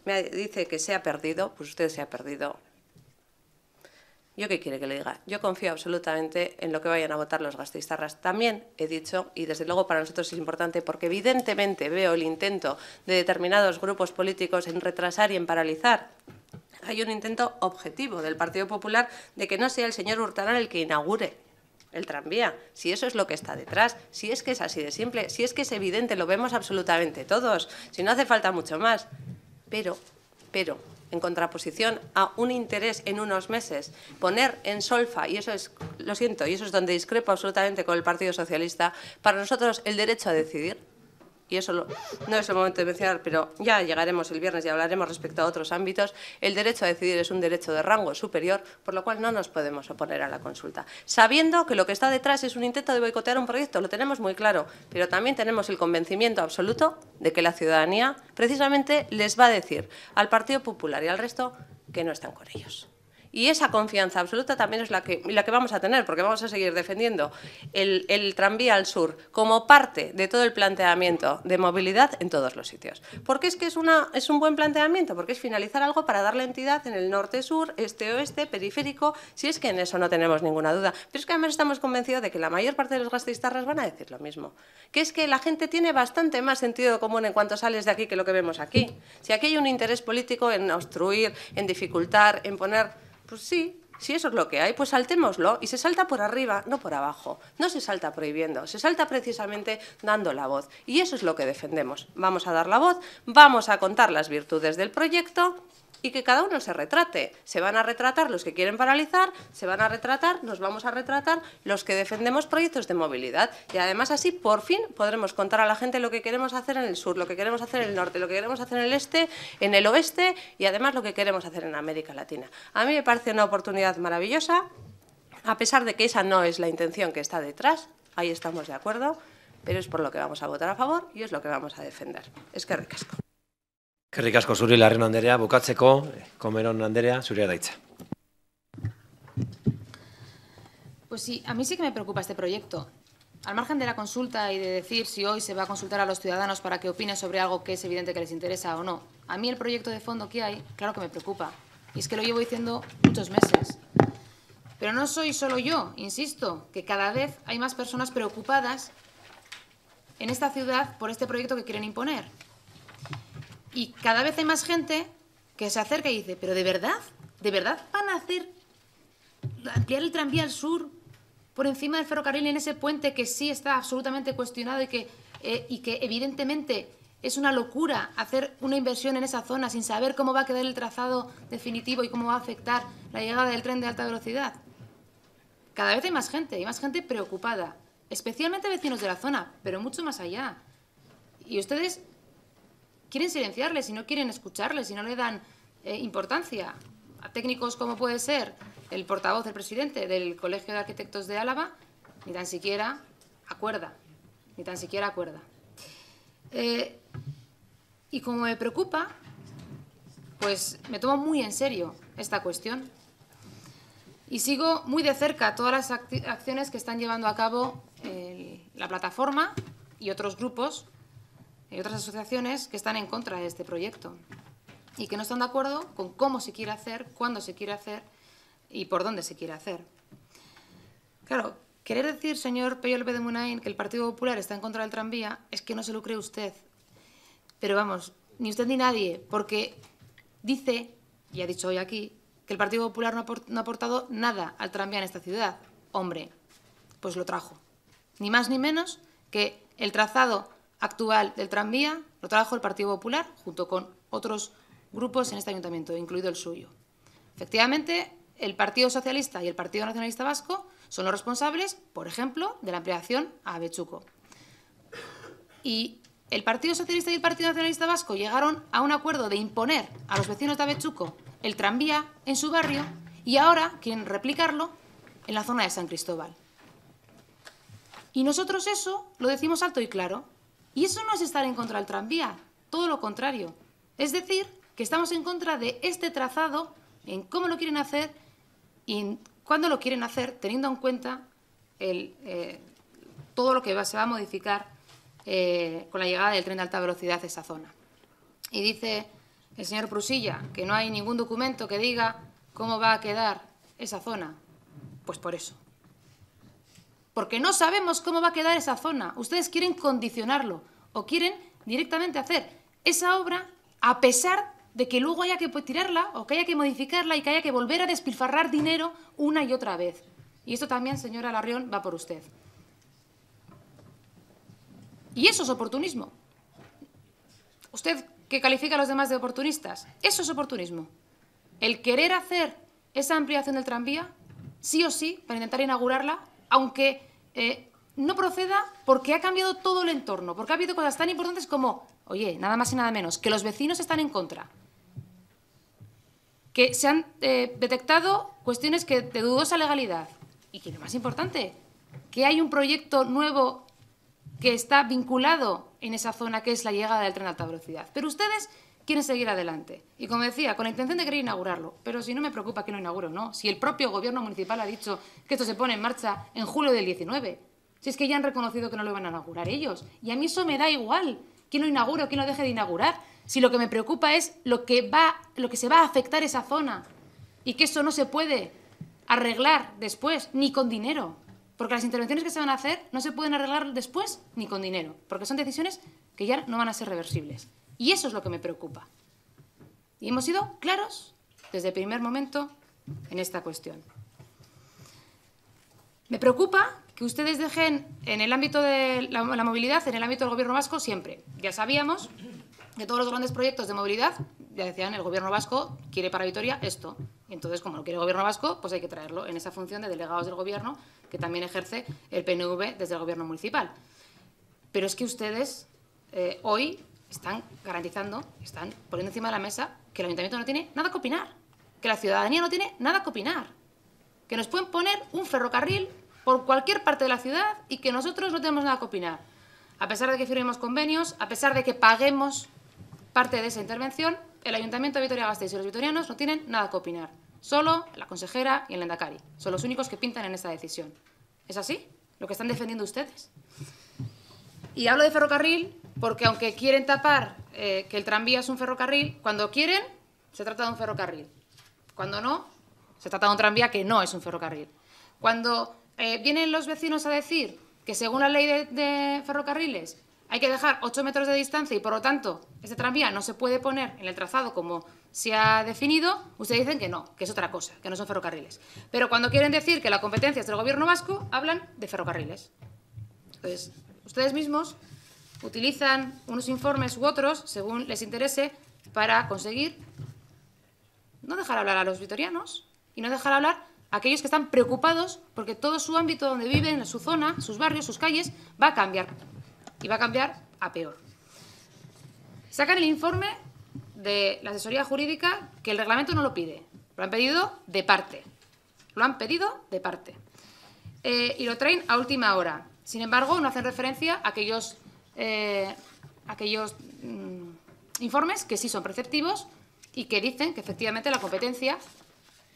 me dice que se ha perdido, pues usted se ha perdido ¿Yo qué quiere que le diga? Yo confío absolutamente en lo que vayan a votar los gastistarras. También he dicho, y desde luego para nosotros es importante, porque evidentemente veo el intento de determinados grupos políticos en retrasar y en paralizar hay un intento objetivo del Partido Popular de que no sea el señor Hurtarán el que inaugure el tranvía, si eso es lo que está detrás, si es que es así de simple, si es que es evidente, lo vemos absolutamente todos, si no hace falta mucho más. Pero, pero, en contraposición a un interés en unos meses. Poner en solfa, y eso es, lo siento, y eso es donde discrepo absolutamente con el Partido Socialista, para nosotros el derecho a decidir y eso no es el momento de mencionar, pero ya llegaremos el viernes y hablaremos respecto a otros ámbitos, el derecho a decidir es un derecho de rango superior, por lo cual no nos podemos oponer a la consulta. Sabiendo que lo que está detrás es un intento de boicotear un proyecto, lo tenemos muy claro, pero también tenemos el convencimiento absoluto de que la ciudadanía precisamente les va a decir al Partido Popular y al resto que no están con ellos. Y esa confianza absoluta también es la que, la que vamos a tener, porque vamos a seguir defendiendo el, tranvía al sur como parte de todo el planteamiento de movilidad en todos los sitios. Porque es que es, una, es un buen planteamiento, porque es finalizar algo para darle entidad en el norte-sur, este-oeste, periférico, si es que en eso no tenemos ninguna duda. Pero es que además estamos convencidos de que la mayor parte de los gastistas van a decir lo mismo, que es que la gente tiene bastante más sentido común en cuanto sales de aquí que lo que vemos aquí. Si aquí hay un interés político en obstruir, en dificultar, en poner pues sí, si eso es lo que hay, pues saltémoslo y se salta por arriba, no por abajo. No se salta prohibiendo, se salta precisamente dando la voz. Y eso es lo que defendemos. Vamos a dar la voz, vamos a contar las virtudes del proyecto y que cada uno se retrate. Se van a retratar los que quieren paralizar, se van a retratar, nos vamos a retratar los que defendemos proyectos de movilidad. Y además así por fin podremos contar a la gente lo que queremos hacer en el sur, lo que queremos hacer en el norte, lo que queremos hacer en el este, en el oeste y además lo que queremos hacer en América Latina. A mí me parece una oportunidad maravillosa, a pesar de que esa no es la intención que está detrás, ahí estamos de acuerdo, pero es por lo que vamos a votar a favor y es lo que vamos a defender. Es que recasco la anderea, Comerón, eh, anderea, Suria daitza. Pues sí, a mí sí que me preocupa este proyecto. Al margen de la consulta y de decir si hoy se va a consultar a los ciudadanos para que opinen sobre algo que es evidente que les interesa o no, a mí el proyecto de fondo que hay, claro que me preocupa. Y es que lo llevo diciendo muchos meses. Pero no soy solo yo, insisto, que cada vez hay más personas preocupadas en esta ciudad por este proyecto que quieren imponer. Y cada vez hay más gente que se acerca y dice, pero ¿de verdad? ¿De verdad van a hacer ampliar el tranvía al sur por encima del ferrocarril en ese puente que sí está absolutamente cuestionado y que, eh, y que evidentemente es una locura hacer una inversión en esa zona sin saber cómo va a quedar el trazado definitivo y cómo va a afectar la llegada del tren de alta velocidad. Cada vez hay más gente, hay más gente preocupada, especialmente vecinos de la zona, pero mucho más allá. Y ustedes quieren silenciarles y no quieren escucharles y no le dan eh, importancia. A técnicos como puede ser el portavoz del presidente del Colegio de Arquitectos de Álava, ni tan siquiera acuerda, ni tan siquiera acuerda. Eh, y como me preocupa, pues me tomo muy en serio esta cuestión y sigo muy de cerca todas las acciones que están llevando a cabo eh, la plataforma y otros grupos hay otras asociaciones que están en contra de este proyecto y que no están de acuerdo con cómo se quiere hacer, cuándo se quiere hacer y por dónde se quiere hacer. Claro, querer decir, señor Peyo López de Munain, que el Partido Popular está en contra del tranvía es que no se lo cree usted. Pero vamos, ni usted ni nadie, porque dice, y ha dicho hoy aquí, que el Partido Popular no ha aportado nada al tranvía en esta ciudad. Hombre, pues lo trajo. Ni más ni menos que el trazado actual del tranvía lo trabajó el Partido Popular junto con otros grupos en este ayuntamiento, incluido el suyo. Efectivamente, el Partido Socialista y el Partido Nacionalista Vasco son los responsables, por ejemplo, de la ampliación a Abechuco. Y el Partido Socialista y el Partido Nacionalista Vasco llegaron a un acuerdo de imponer a los vecinos de Abechuco el tranvía en su barrio y ahora quieren replicarlo en la zona de San Cristóbal. Y nosotros eso lo decimos alto y claro. Y eso no es estar en contra del tranvía, todo lo contrario. Es decir, que estamos en contra de este trazado, en cómo lo quieren hacer y cuándo lo quieren hacer, teniendo en cuenta eh, todo lo que va, se va a modificar eh, con la llegada del tren de alta velocidad a esa zona. Y dice el señor Prusilla que no hay ningún documento que diga cómo va a quedar esa zona. Pues por eso porque no sabemos cómo va a quedar esa zona. Ustedes quieren condicionarlo o quieren directamente hacer esa obra a pesar de que luego haya que pues, tirarla o que haya que modificarla y que haya que volver a despilfarrar dinero una y otra vez. Y esto también, señora Larrión, va por usted. Y eso es oportunismo. Usted que califica a los demás de oportunistas, eso es oportunismo. El querer hacer esa ampliación del tranvía, sí o sí, para intentar inaugurarla, aunque eh, no proceda porque ha cambiado todo el entorno, porque ha habido cosas tan importantes como, oye, nada más y nada menos, que los vecinos están en contra, que se han eh, detectado cuestiones que de dudosa legalidad y que lo más importante, que hay un proyecto nuevo que está vinculado en esa zona que es la llegada del tren de alta velocidad. Pero ustedes quiere seguir adelante. Y como decía, con la intención de querer inaugurarlo. Pero si no me preocupa que lo inauguro, no. Si el propio gobierno municipal ha dicho que esto se pone en marcha en julio del 19. Si es que ya han reconocido que no lo van a inaugurar ellos. Y a mí eso me da igual. ¿Quién lo inaugure o quién lo deje de inaugurar? Si lo que me preocupa es lo que, va, lo que se va a afectar esa zona. Y que eso no se puede arreglar después, ni con dinero. Porque las intervenciones que se van a hacer no se pueden arreglar después ni con dinero. Porque son decisiones que ya no van a ser reversibles. Y eso es lo que me preocupa. Y hemos sido claros desde el primer momento en esta cuestión. Me preocupa que ustedes dejen en el ámbito de la, movilidad, en el ámbito del gobierno vasco, siempre. Ya sabíamos que todos los grandes proyectos de movilidad, ya decían, el gobierno vasco quiere para Vitoria esto. Entonces, como lo quiere el gobierno vasco, pues hay que traerlo en esa función de delegados del gobierno que también ejerce el PNV desde el gobierno municipal. Pero es que ustedes eh, hoy están garantizando, están poniendo encima de la mesa que el ayuntamiento no tiene nada que opinar, que la ciudadanía no tiene nada que opinar, que nos pueden poner un ferrocarril por cualquier parte de la ciudad y que nosotros no tenemos nada que opinar. A pesar de que firmemos convenios, a pesar de que paguemos parte de esa intervención, el Ayuntamiento de Vitoria-Gasteiz y los vitorianos no tienen nada que opinar. Solo la consejera y el Endacari son los únicos que pintan en esta decisión. ¿Es así? Lo que están defendiendo ustedes. Y hablo de ferrocarril porque aunque quieren tapar eh, que el tranvía es un ferrocarril, cuando quieren, se trata de un ferrocarril. Cuando no, se trata de un tranvía que no es un ferrocarril. Cuando eh, vienen los vecinos a decir que según la ley de, ferrocarriles hay que dejar 8 metros de distancia y por lo tanto ese tranvía no se puede poner en el trazado como se ha definido, ustedes dicen que no, que es otra cosa, que no son ferrocarriles. Pero cuando quieren decir que la competencia es del gobierno vasco, hablan de ferrocarriles. Entonces, ustedes mismos utilizan unos informes u otros, según les interese, para conseguir no dejar hablar a los vitorianos y no dejar hablar a aquellos que están preocupados porque todo su ámbito donde viven, su zona, sus barrios, sus calles, va a cambiar. Y va a cambiar a peor. Sacan el informe de la asesoría jurídica que el reglamento no lo pide. Lo han pedido de parte. Lo han pedido de parte. Eh, y lo traen a última hora. Sin embargo, no hacen referencia a aquellos eh, aquellos mm, informes que sí son perceptivos y que dicen que efectivamente la competencia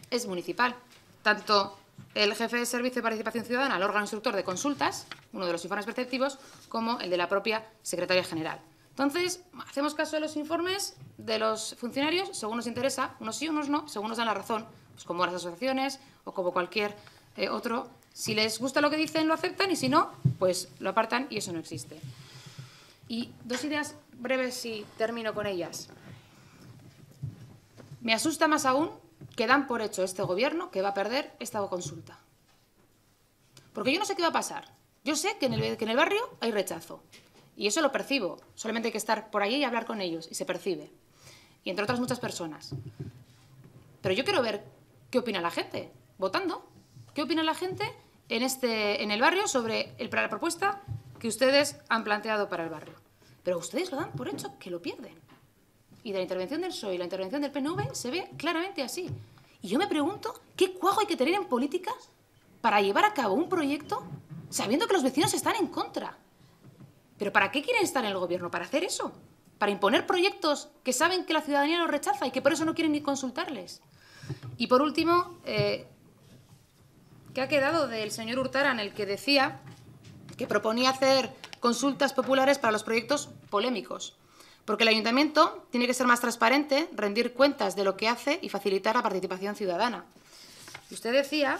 es municipal. Tanto el jefe de servicio de participación ciudadana, el órgano instructor de consultas, uno de los informes perceptivos como el de la propia secretaria general. Entonces, hacemos caso de los informes de los funcionarios según nos interesa, unos sí, unos no, según nos dan la razón, pues como las asociaciones o como cualquier eh, otro. Si les gusta lo que dicen, lo aceptan y si no, pues lo apartan y eso no existe. Y dos ideas breves y termino con ellas. Me asusta más aún que dan por hecho este gobierno que va a perder esta consulta. Porque yo no sé qué va a pasar. Yo sé que en el, barrio hay rechazo. Y eso lo percibo. Solamente hay que estar por allí y hablar con ellos. Y se percibe. Y entre otras muchas personas. Pero yo quiero ver qué opina la gente votando. ¿Qué opina la gente en, este, en el barrio sobre el, la propuesta que ustedes han planteado para el barrio. Pero ustedes lo dan por hecho que lo pierden. Y de la intervención del PSOE y la intervención del PNV se ve claramente así. Y yo me pregunto qué cuajo hay que tener en política para llevar a cabo un proyecto sabiendo que los vecinos están en contra. ¿Pero para qué quieren estar en el gobierno? ¿Para hacer eso? ¿Para imponer proyectos que saben que la ciudadanía los rechaza y que por eso no quieren ni consultarles? Y por último, eh, ¿qué ha quedado del señor Hurtara en el que decía que proponía hacer consultas populares para los proyectos polémicos, porque el ayuntamiento tiene que ser más transparente, rendir cuentas de lo que hace y facilitar la participación ciudadana. usted decía,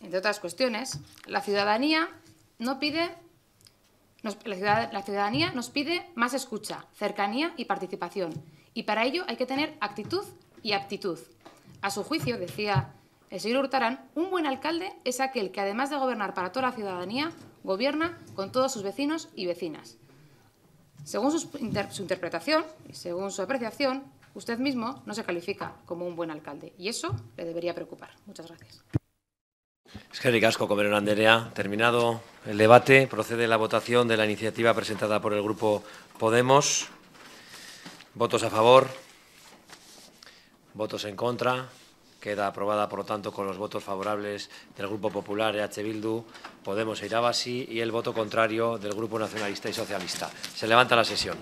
entre otras cuestiones, la ciudadanía no pide la ciudadanía nos pide más escucha, cercanía y participación, y para ello hay que tener actitud y aptitud. A su juicio, decía el señor Hurtarán, un buen alcalde es aquel que además de gobernar para toda la ciudadanía, gobierna con todos sus vecinos y vecinas. Según su, interpretación y según su apreciación, usted mismo no se califica como un buen alcalde y eso le debería preocupar. Muchas gracias. Es que ricasco, Terminado el debate, procede la votación de la iniciativa presentada por el Grupo Podemos. Votos a favor, votos en contra. Queda aprobada, por lo tanto, con los votos favorables del Grupo Popular, EH Bildu, Podemos e Irabasi y el voto contrario del Grupo Nacionalista y Socialista. Se levanta la sesión.